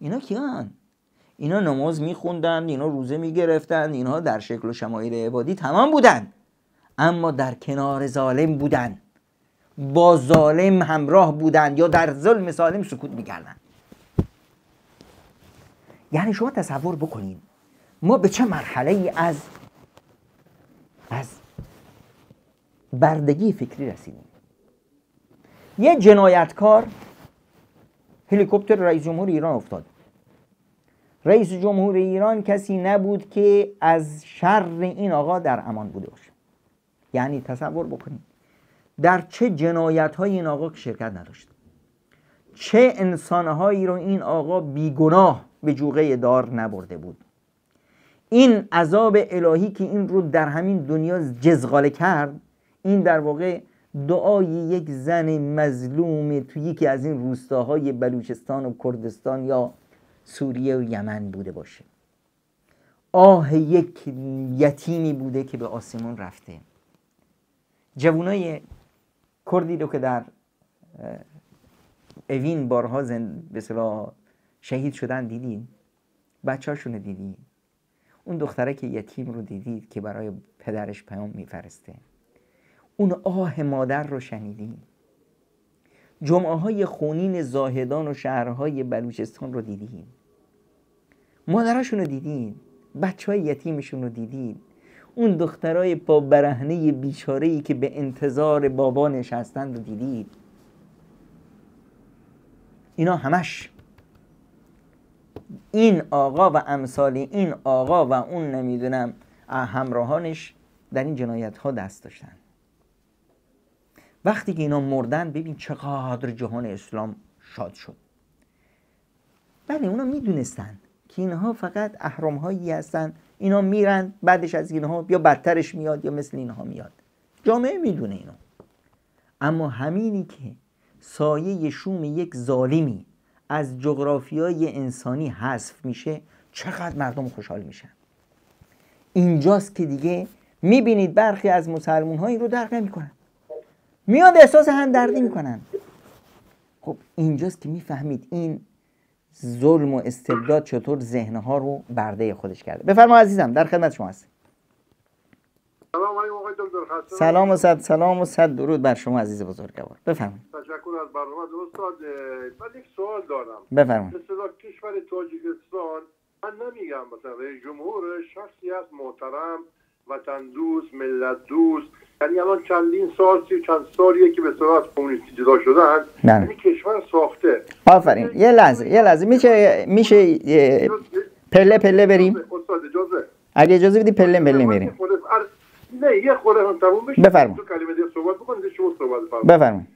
اینا کیان اینا نماز میخوندن اینا روزه میگرفتن اینها در شکل و شمایل عبادی تمام بودن اما در کنار ظالم بودن با ظالم همراه بودن یا در ظلم ظالم سکوت میکردن. یعنی شما تصور بکنید ما به چه مرحله ای از از بردگی فکری رسیدیم یه جنایتکار هلیکوپتر رئیس جمهور ایران افتاد رئیس جمهور ایران کسی نبود که از شر این آقا در امان بوده باشه یعنی تصور بکنید در چه جنایت های این آقا شرکت نداشت چه هایی رو این آقا بیگناه به جوغه دار نبرده بود این عذاب الهی که این رو در همین دنیا جزغاله کرد این در واقع دعای یک زن مظلوم توی یکی از این روستاهای بلوچستان و کردستان یا سوریه و یمن بوده باشه آه یک یتیمی بوده که به آسمون رفته جوانای کردی رو که در اوین بارها زند... شهید شدن دیدین رو دیدین اون دختره که یتیم رو دیدید که برای پدرش پیام میفرسته اون آه مادر رو شنیدین جمعه های خونین زاهدان و شهرهای بلوچستان رو دیدین مادراشون رو دیدین بچه های یتیمشون رو دیدین اون دخترای با برهنه بیچاره که به انتظار بابا نشستند رو دیدید اینا همش این آقا و امثال این آقا و اون نمیدونم همراهانش در این جنایت ها دست داشتن وقتی که اینا مردن ببین چقدر جهان اسلام شاد شد بله اونا میدونستن که اینها فقط احرام هایی هستن اینا میرن بعدش از اینها یا بدترش میاد یا مثل اینها میاد جامعه میدونه اینو اما همینی که سایه شوم یک ظالمی از جغرافیای انسانی حذف میشه چقدر مردم خوشحال میشن اینجاست که دیگه میبینید برخی از مسلمون ها این رو درک نمیکنن میاد احساس دردی میکنن خب اینجاست که میفهمید این ظلم و استبداد چطور ذهنها رو برده خودش کرده بفرما عزیزم در خدمت شما هست سلام علیکم سلام و صد سلام و صد درود بر شما عزیز بزرگوار بفرمایید تشکر از برنامه استاد من یک سوال دارم بفرمایید مثلا کشور تاجیکستان من نمیگم مثلا جمهور شخصیت است محترم وطن دوست ملت دوست یعنی الان چندین سال سی چند سالیه که به صورت کمونیستی جدا شدن این بله. یعنی کشور ساخته آفرین یه لحظه یه لحظه میشه میشه پله پله بریم استاد اجازه اگه اجازه بدی پله پله بریم نه یه خورده هم تموم بشه بفرمایید تو کلمه دیگه صحبت بکنید شما صحبت بفرمایید بفرمایید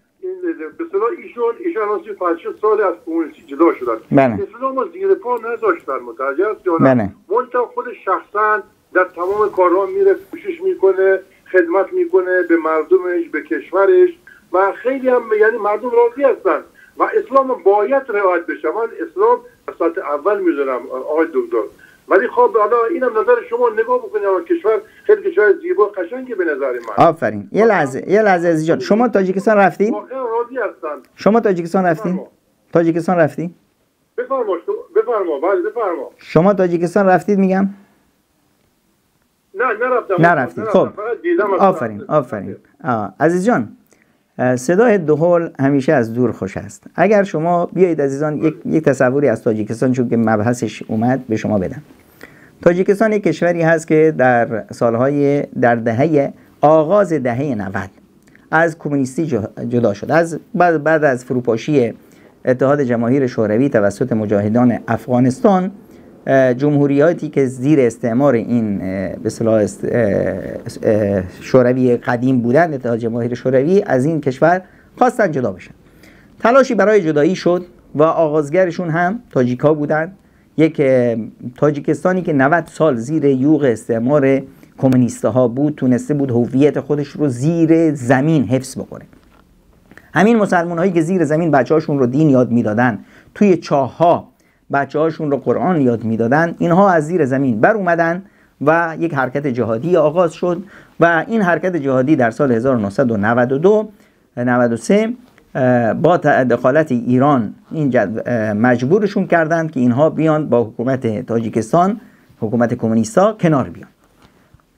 به صلاح ایشون ایشون الان 35 سال از کمونیست جدا شدن بله اصلا ما زیر پا نداشتن متوجه است یا بله. من. تا خود شخصا در تمام کارها میره کوشش میکنه خدمت میکنه به مردمش به کشورش و خیلی هم یعنی مردم راضی هستن و اسلام باید رعایت بشه من اسلام اصالت اول میدونم آقای دکتر ولی خب حالا اینم نظر شما نگاه بکنید کشور خیلی کشور زیبا قشنگی به نظر من آفرین یه لحظه یه لحظه عزیز جان شما تاجیکستان رفتین واقعا راضی هستم شما تاجیکستان رفتین تاجیکستان رفتین بفرما بفرما بله بفرما شما تاجیکستان رفتید میگم نه نرفتم نرفتید خب آفرین آفرین عزیز جان صدای دهول همیشه از دور خوش است اگر شما بیایید عزیزان یک, یک تصوری از تاجیکستان چون که مبحثش اومد به شما بدم تاجیکستان یک کشوری هست که در سالهای در دهه آغاز دهه 90 از کمونیستی جدا شد از بعد, بعد از فروپاشی اتحاد جماهیر شوروی توسط مجاهدان افغانستان جمهوریاتی که زیر استعمار این به صلاح شوروی قدیم بودن اتحاد جماهیر شوروی از این کشور خواستن جدا بشن تلاشی برای جدایی شد و آغازگرشون هم تاجیکا بودن یک تاجیکستانی که 90 سال زیر یوغ استعمار کمونیست ها بود تونسته بود هویت خودش رو زیر زمین حفظ بکنه همین مسلمان هایی که زیر زمین بچه هاشون رو دین یاد میدادن توی چاه ها بچه هاشون رو قرآن یاد میدادن اینها از زیر زمین بر اومدن و یک حرکت جهادی آغاز شد و این حرکت جهادی در سال 1992 93 با دخالت ایران این مجبورشون کردند که اینها بیان با حکومت تاجیکستان حکومت کمونیستا کنار بیان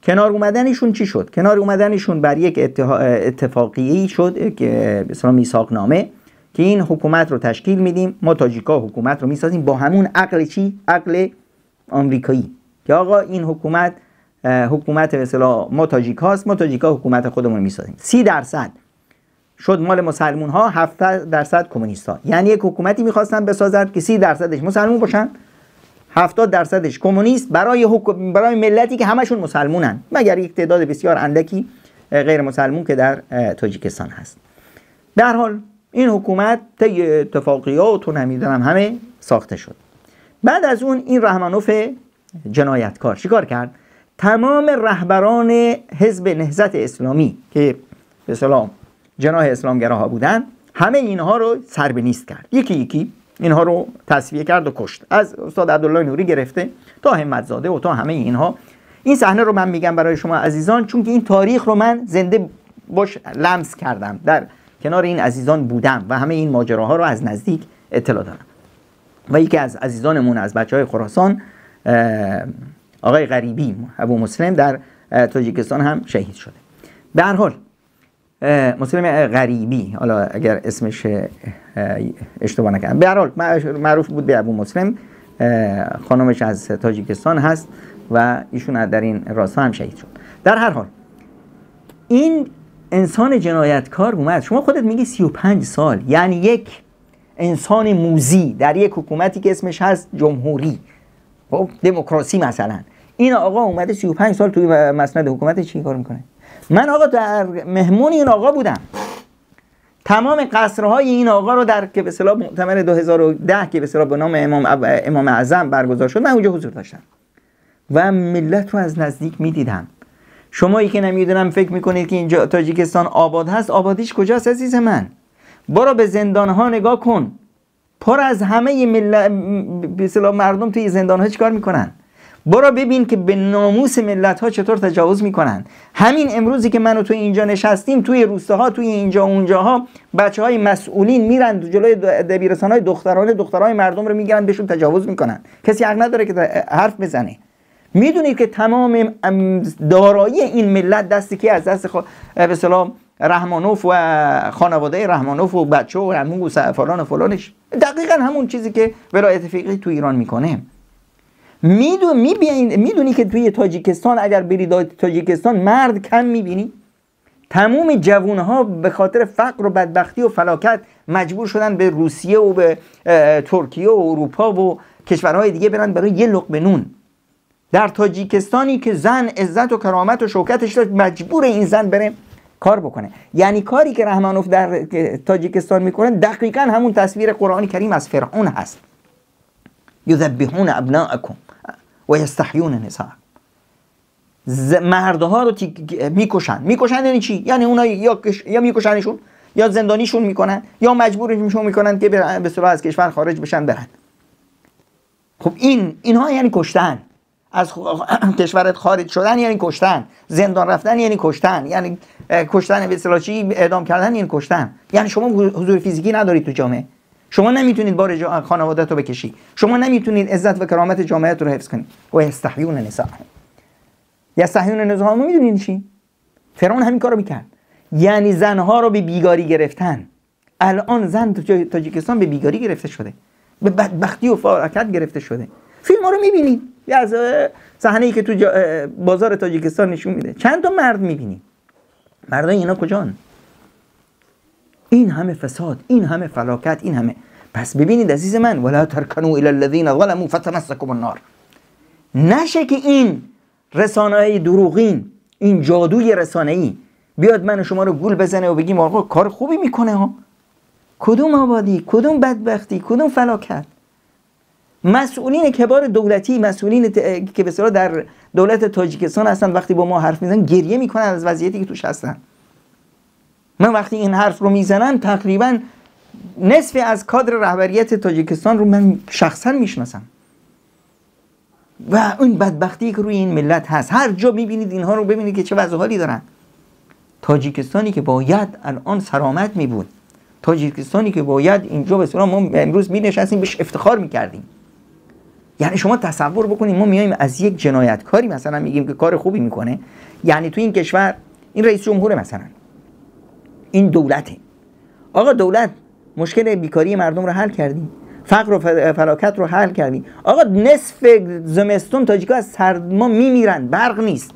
کنار اومدنشون چی شد کنار اومدنشون بر یک اتفاقیه شد که به میثاق نامه که این حکومت رو تشکیل میدیم ما تاجیکا حکومت رو میسازیم با همون عقل چی عقل آمریکایی که آقا این حکومت حکومت به ما تاجیکاست ما تاجیکا حکومت خودمون میسازیم سی درصد شد مال مسلمون ها 70 درصد کمونیست ها یعنی یک حکومتی میخواستن بسازند که 30 درصدش مسلمون باشن 70 درصدش کمونیست برای حکم برای ملتی که همشون مسلمونن مگر یک تعداد بسیار اندکی غیر مسلمون که در تاجیکستان هست در حال این حکومت طی اتفاقیات و نمیدونم همه ساخته شد بعد از اون این رحمانوف جنایتکار چیکار کرد تمام رهبران حزب نهزت اسلامی که به سلام جناح اسلامگراها بودن همه اینها رو سر به نیست کرد یکی یکی اینها رو تصفیه کرد و کشت از استاد عبدالله نوری گرفته تا زاده و تا همه اینها این صحنه رو من میگم برای شما عزیزان چون که این تاریخ رو من زنده باش لمس کردم در کنار این عزیزان بودم و همه این ماجراها رو از نزدیک اطلاع دارم و یکی از عزیزانمون از بچه های خراسان آقای غریبی ابو مسلم در تاجیکستان هم شهید شده به هر حال مسلم غریبی حالا اگر اسمش اشتباه نکنم به هر حال معروف بود به ابو مسلم خانمش از تاجیکستان هست و ایشون در این راستا هم شهید شد در هر حال این انسان جنایتکار اومد شما خودت میگی 35 سال یعنی یک انسان موزی در یک حکومتی که اسمش هست جمهوری خب دموکراسی مثلا این آقا اومده 35 سال توی مسند حکومت چی کار میکنه من آقا در مهمون این آقا بودم تمام قصرهای این آقا رو در که به اصطلاح مؤتمر 2010 که به اصطلاح به نام امام امام اعظم برگزار شد من اونجا حضور داشتم و ملت رو از نزدیک میدیدم شمایی که نمیدونم فکر میکنید که اینجا تاجیکستان آباد هست آبادیش کجاست عزیز من برو به زندان ها نگاه کن پر از همه مل... مردم توی زندان ها چیکار میکنن برو ببین که به ناموس ملت ها چطور تجاوز میکنن همین امروزی که من و تو اینجا نشستیم توی روستاها توی اینجا اونجاها بچه های مسئولین میرن جلوی دبیرستان های دختران دخترهای مردم رو میگیرن بهشون تجاوز میکنن کسی حق نداره که حرف بزنه میدونید که تمام دارایی این ملت دستی که از دست به رحمانوف و خانواده رحمانوف و بچه و همون و فلان و فلانش دقیقا همون چیزی که ولایت فقیه تو ایران میکنه میدونی که توی تاجیکستان اگر بری تاجیکستان مرد کم میبینی تموم جوانها به خاطر فقر و بدبختی و فلاکت مجبور شدن به روسیه و به ترکیه و اروپا و کشورهای دیگه برن برای یه لقمه نون در تاجیکستانی که زن عزت و کرامت و شوکتش داشت مجبور این زن بره کار بکنه یعنی کاری که رحمانوف در تاجیکستان میکنه دقیقا همون تصویر قرآن کریم از فرعون هست یذبحون ابناءکم و یستحیون نساء مردها رو میکشن میکشن یعنی چی یعنی اونا یا, یا میکشنشون یا زندانیشون میکنن یا مجبورشون میکنن که به صورت از کشور خارج بشن برن خب این اینها یعنی کشتن از کشورت خارج شدن یعنی کشتن زندان رفتن یعنی کشتن یعنی کشتن به اصطلاح اعدام کردن یعنی کشتن یعنی شما حضور فیزیکی ندارید تو جامعه شما نمیتونید بار خانوادت رو بکشید شما نمیتونید عزت و کرامت جامعه رو حفظ کنید و استحیون نساء یستحیون نساء میدونید چی فرعون همین کارو میکرد یعنی زنها رو به بیگاری گرفتن الان زن تو تاجیکستان به بیگاری گرفته شده به بدبختی و گرفته شده فیلم ها رو میبینید یه از صحنه ای که تو بازار تاجیکستان نشون میده چند تا مرد میبینی مردای اینا کجان این همه فساد این همه فلاکت این همه پس ببینید عزیز من ولا ترکنوا الی الذین ظلموا فتمسکم النار نشه که این رسانه های دروغین این جادوی رسانه ای بیاد من و شما رو گول بزنه و بگیم آقا کار خوبی میکنه ها کدوم آبادی کدوم بدبختی کدوم فلاکت مسئولین کبار دولتی مسئولین ت... که به در دولت تاجیکستان هستند وقتی با ما حرف میزنن گریه میکنن از وضعیتی که توش هستن من وقتی این حرف رو میزنم تقریبا نصف از کادر رهبریت تاجیکستان رو من شخصا میشناسم و اون بدبختی که روی این ملت هست هر جا میبینید اینها رو ببینید که چه وضع حالی دارن تاجیکستانی که باید الان سرامت میبود تاجیکستانی که باید اینجا به ما امروز می نشستیم بهش افتخار میکردیم یعنی شما تصور بکنید ما میایم از یک جنایتکاری مثلا میگیم که کار خوبی میکنه یعنی تو این کشور این رئیس جمهور مثلا این دولته آقا دولت مشکل بیکاری مردم رو حل کردی فقر و فلاکت رو حل کردی آقا نصف زمستون تاجیکا از سرما میمیرن برق نیست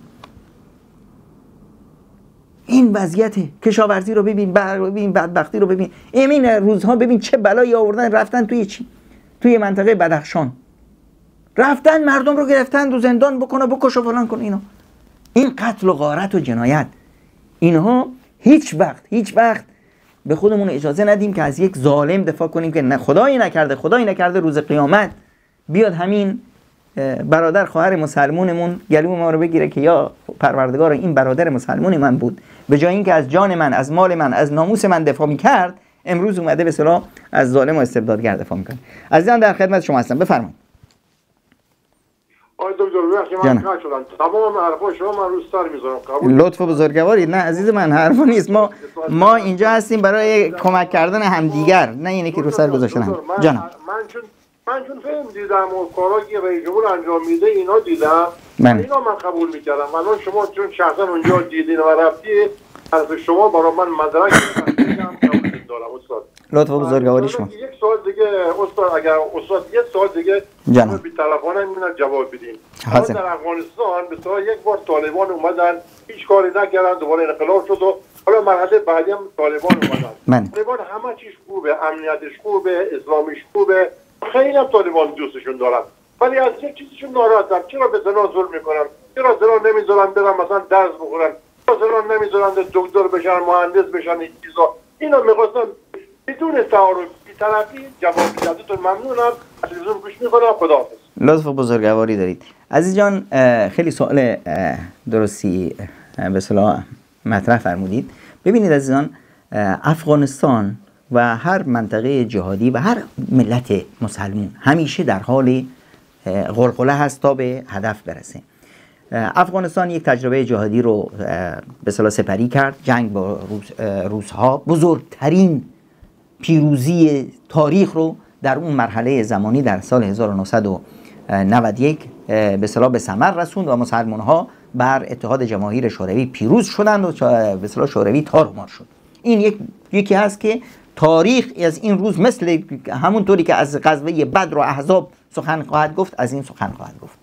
این وضعیت کشاورزی رو ببین برق ببین بدبختی رو ببین این روزها ببین چه بلایی آوردن رفتن توی چی توی منطقه بدخشان رفتن مردم رو گرفتن دو زندان بکنه بکش و فلان کن اینا این قتل و غارت و جنایت اینها هیچ وقت هیچ وقت به خودمون اجازه ندیم که از یک ظالم دفاع کنیم که نه خدایی نکرده خدایی نکرده روز قیامت بیاد همین برادر خواهر مسلمونمون گلو ما رو بگیره که یا پروردگار این برادر مسلمون من بود به جای اینکه از جان من از مال من از ناموس من دفاع میکرد امروز اومده به صلاح از ظالم و استبدادگر دفاع میکنه عزیزان در خدمت شما هستم بفرمایید آقای دکتر وقتی من تمام حرفا شما من رو سر میذارم قبول لطف بزرگواری نه عزیز من حرفا نیست ما ما اینجا هستیم برای کمک کردن همدیگر نه اینه که رو سر گذاشتن جانم من چون من چون فیلم دیدم و کارا که رئیس جمهور انجام میده اینا دیدم من بله. اینا من قبول میکردم الان شما چون شخصا اونجا دیدین و رفتی حرف شما برای من مدرک دارم استاد لطف بزرگواری شما یک سال دیگه استاد اگر استاد یک سال دیگه جناب بی تلفن جواب بدین حاضر در افغانستان طور یک بار طالبان اومدن هیچ کاری نکردن دوباره انقلاب شد و حالا مرحله بعدی هم طالبان اومدن من. طالبان همه چیش خوبه امنیتش خوبه اسلامیش خوبه خیلی هم طالبان دوستشون دارن ولی از یک چیزشون ناراحتم چرا به زنا ظلم میکنن چرا زنا نمیذارن برن مثلا درس بخورن چرا زنا نمیذارن دکتر بشن مهندس بشن این چیزا اینا میخواستم بدون تعارف بیطرفی جواب ازتون ممنونم تلویزیون گوش میکنم خداحافظ لطف بزرگواری دارید عزیز جان خیلی سوال درستی به صلاح مطرح فرمودید ببینید عزیزان افغانستان و هر منطقه جهادی و هر ملت مسلمون همیشه در حال غرقله هست تا به هدف برسه افغانستان یک تجربه جهادی رو به صلاح سپری کرد جنگ با روس ها بزرگترین پیروزی تاریخ رو در اون مرحله زمانی در سال 1991 به صلاح به ثمر رسوند و مسلمان ها بر اتحاد جماهیر شوروی پیروز شدند و به صلاح شوروی تارمار شد این یک یکی هست که تاریخ از این روز مثل همونطوری که از غزوه بدر و احزاب سخن خواهد گفت از این سخن خواهد گفت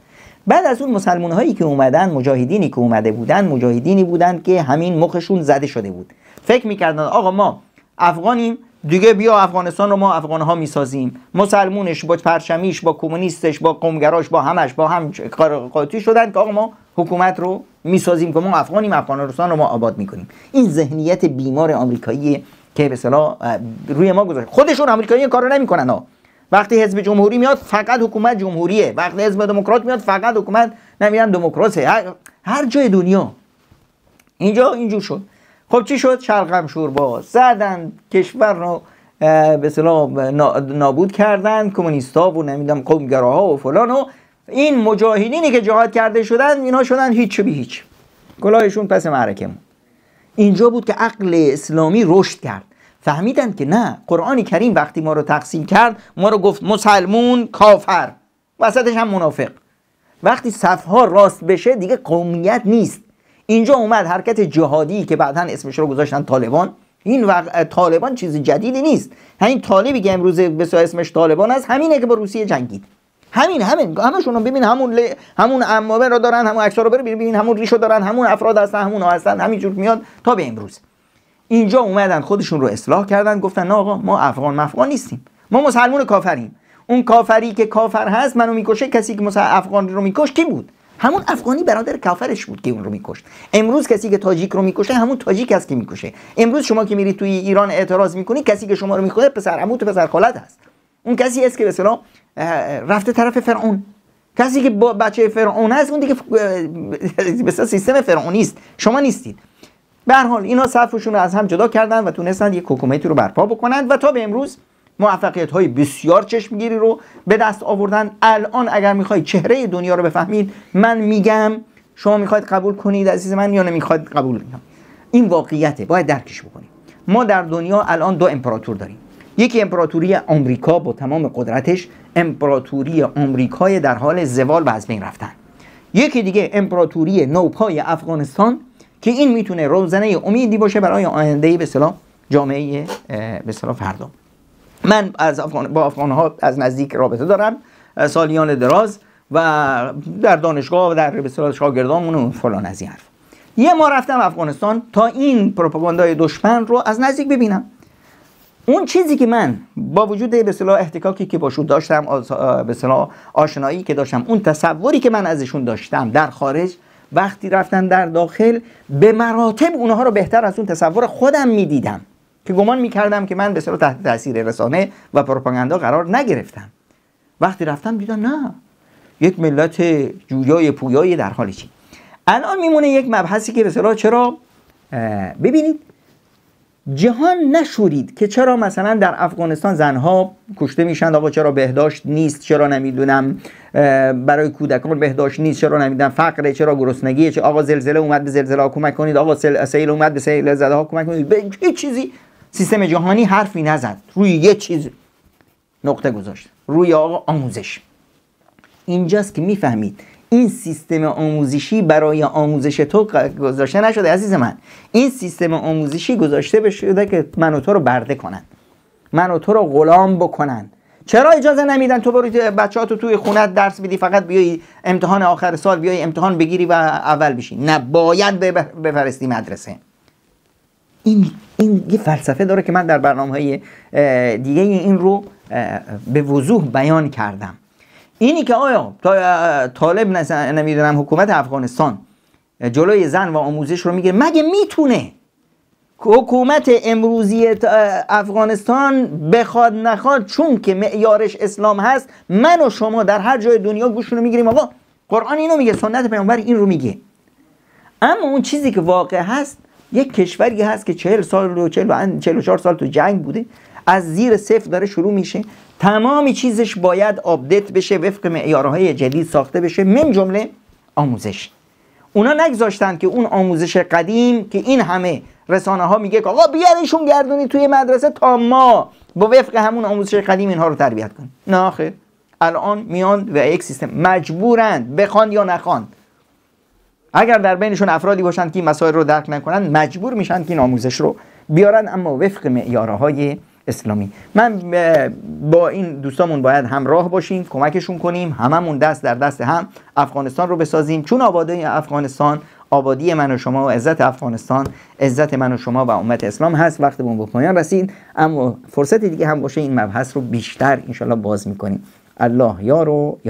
بعد از اون مسلمان هایی که اومدن مجاهدینی که اومده بودن مجاهدینی بودند که همین مخشون زده شده بود فکر میکردن آقا ما افغانیم دیگه بیا افغانستان رو ما افغان ها میسازیم مسلمونش با پرچمیش با کمونیستش با قومگراش با همش با هم قاطی شدن که آقا ما حکومت رو میسازیم که ما افغانیم افغانستان رو ما آباد میکنیم این ذهنیت بیمار آمریکایی که به روی ما گذاشت خودشون آمریکایی این کارو نمیکنن ها وقتی حزب جمهوری میاد فقط حکومت جمهوریه وقتی حزب دموکرات میاد فقط حکومت نمیان دموکراسی هر جای دنیا اینجا اینجور شد خب چی شد شرقم شوربا زدن کشور رو به سلام نابود کردن ها و نمیدونم قومگراها و فلان و این مجاهدینی که جهاد کرده شدن اینا شدن هیچ به هیچ کلاهشون پس معرکه اینجا بود که عقل اسلامی رشد کرد فهمیدند که نه قرآن کریم وقتی ما رو تقسیم کرد ما رو گفت مسلمون کافر وسطش هم منافق وقتی صفها راست بشه دیگه قومیت نیست اینجا اومد حرکت جهادی که بعدا اسمش رو گذاشتن طالبان این وقت طالبان چیز جدیدی نیست همین طالبی که امروز به اسمش طالبان است همینه که با روسیه جنگید همین همین همشون رو ببین همون ل... همون عمامه رو دارن همون عکس‌ها رو ببین همون ریشو دارن همون افراد هستن همون ها هستن همینجور میاد تا به امروز اینجا اومدن خودشون رو اصلاح کردن گفتن نه آقا ما افغان مفغان نیستیم ما مسلمان کافریم اون کافری که کافر هست منو میکشه کسی که مثلا افغان رو میکش کی بود همون افغانی برادر کافرش بود که اون رو میکشت امروز کسی که تاجیک رو میکشه همون تاجیک است که میکشه امروز شما که میرید توی ایران اعتراض میکنی کسی که شما رو میکنه پسر عمو پسر خالت است. اون کسی است که به رفته طرف فرعون کسی که با بچه فرعون است، اون دیگه به سیستم فرعونی است شما نیستید به هر حال اینا صفشون رو از هم جدا کردن و تونستن یک حکومتی رو برپا بکنند و تا به امروز موفقیت های بسیار چشمگیری رو به دست آوردن الان اگر میخواید چهره دنیا رو بفهمید من میگم شما میخواید قبول کنید عزیز من یا نمیخواید قبول کنید این واقعیته باید درکش بکنیم ما در دنیا الان دو امپراتور داریم یکی امپراتوری آمریکا با تمام قدرتش امپراتوری آمریکای در حال زوال و از بین رفتن یکی دیگه امپراتوری نوپای افغانستان که این میتونه روزنه امیدی باشه برای آینده به جامعه به فردا من از افغان با افغان ها از نزدیک رابطه دارم سالیان دراز و در دانشگاه و در به شاگردامون و فلان از این حرف یه ما رفتم افغانستان تا این پروپاگاندای دشمن رو از نزدیک ببینم اون چیزی که من با وجود به اصطلاح احتکاکی که باشون داشتم به اصطلاح آشنایی که داشتم اون تصوری که من ازشون داشتم در خارج وقتی رفتن در داخل به مراتب اونها رو بهتر از اون تصور خودم میدیدم که گمان میکردم که من به صورت تحت تاثیر رسانه و پروپاگاندا قرار نگرفتم وقتی رفتم دیدم نه یک ملت جویای پویای در حال چی الان میمونه یک مبحثی که به چرا ببینید جهان نشورید که چرا مثلا در افغانستان زنها کشته میشن آقا چرا بهداشت نیست چرا نمیدونم برای کودکان بهداشت نیست چرا نمیدونم فقره چرا گرسنگی چرا آقا زلزله اومد به زلزله ها کمک کنید آقا سیل اومد به سیل زده ها کمک کنید به چیزی سیستم جهانی حرفی نزد روی یه چیز نقطه گذاشت روی آقا آموزش اینجاست که میفهمید این سیستم آموزشی برای آموزش تو گذاشته نشده عزیز من این سیستم آموزشی گذاشته بشده که من و تو رو برده کنن من و تو رو غلام بکنن چرا اجازه نمیدن تو برو بچه تو توی خونت درس بدی فقط بیای امتحان آخر سال بیای امتحان بگیری و اول بشی نه باید بفرستی مدرسه این این یه فلسفه داره که من در برنامه های دیگه این رو به وضوح بیان کردم اینی که آیا طالب نمیدونم حکومت افغانستان جلوی زن و آموزش رو میگه مگه میتونه حکومت امروزی افغانستان بخواد نخواد چون که معیارش اسلام هست من و شما در هر جای دنیا گوشونو میگیریم آقا قرآن اینو میگه سنت پیامبر این رو میگه اما اون چیزی که واقع هست یک کشوری هست که 40 سال و چهل سال تو جنگ بوده از زیر صفر داره شروع میشه تمامی چیزش باید آپدیت بشه وفق معیارهای جدید ساخته بشه من جمله آموزش اونا نگذاشتن که اون آموزش قدیم که این همه رسانه ها میگه که آقا بیارشون گردونی توی مدرسه تا ما با وفق همون آموزش قدیم اینها رو تربیت کن نه آخه الان میان و یک سیستم مجبورند بخوان یا نخوان اگر در بینشون افرادی باشند که این مسائل رو درک نکنن مجبور میشن که این آموزش رو بیارن اما وفق معیارهای اسلامی من با این دوستامون باید همراه باشیم کمکشون کنیم هممون دست در دست هم افغانستان رو بسازیم چون آبادی افغانستان آبادی من و شما و عزت افغانستان عزت من و شما و امت اسلام هست وقت به پایان رسید اما فرصت دیگه هم باشه این مبحث رو بیشتر انشالله باز میکنیم الله یار و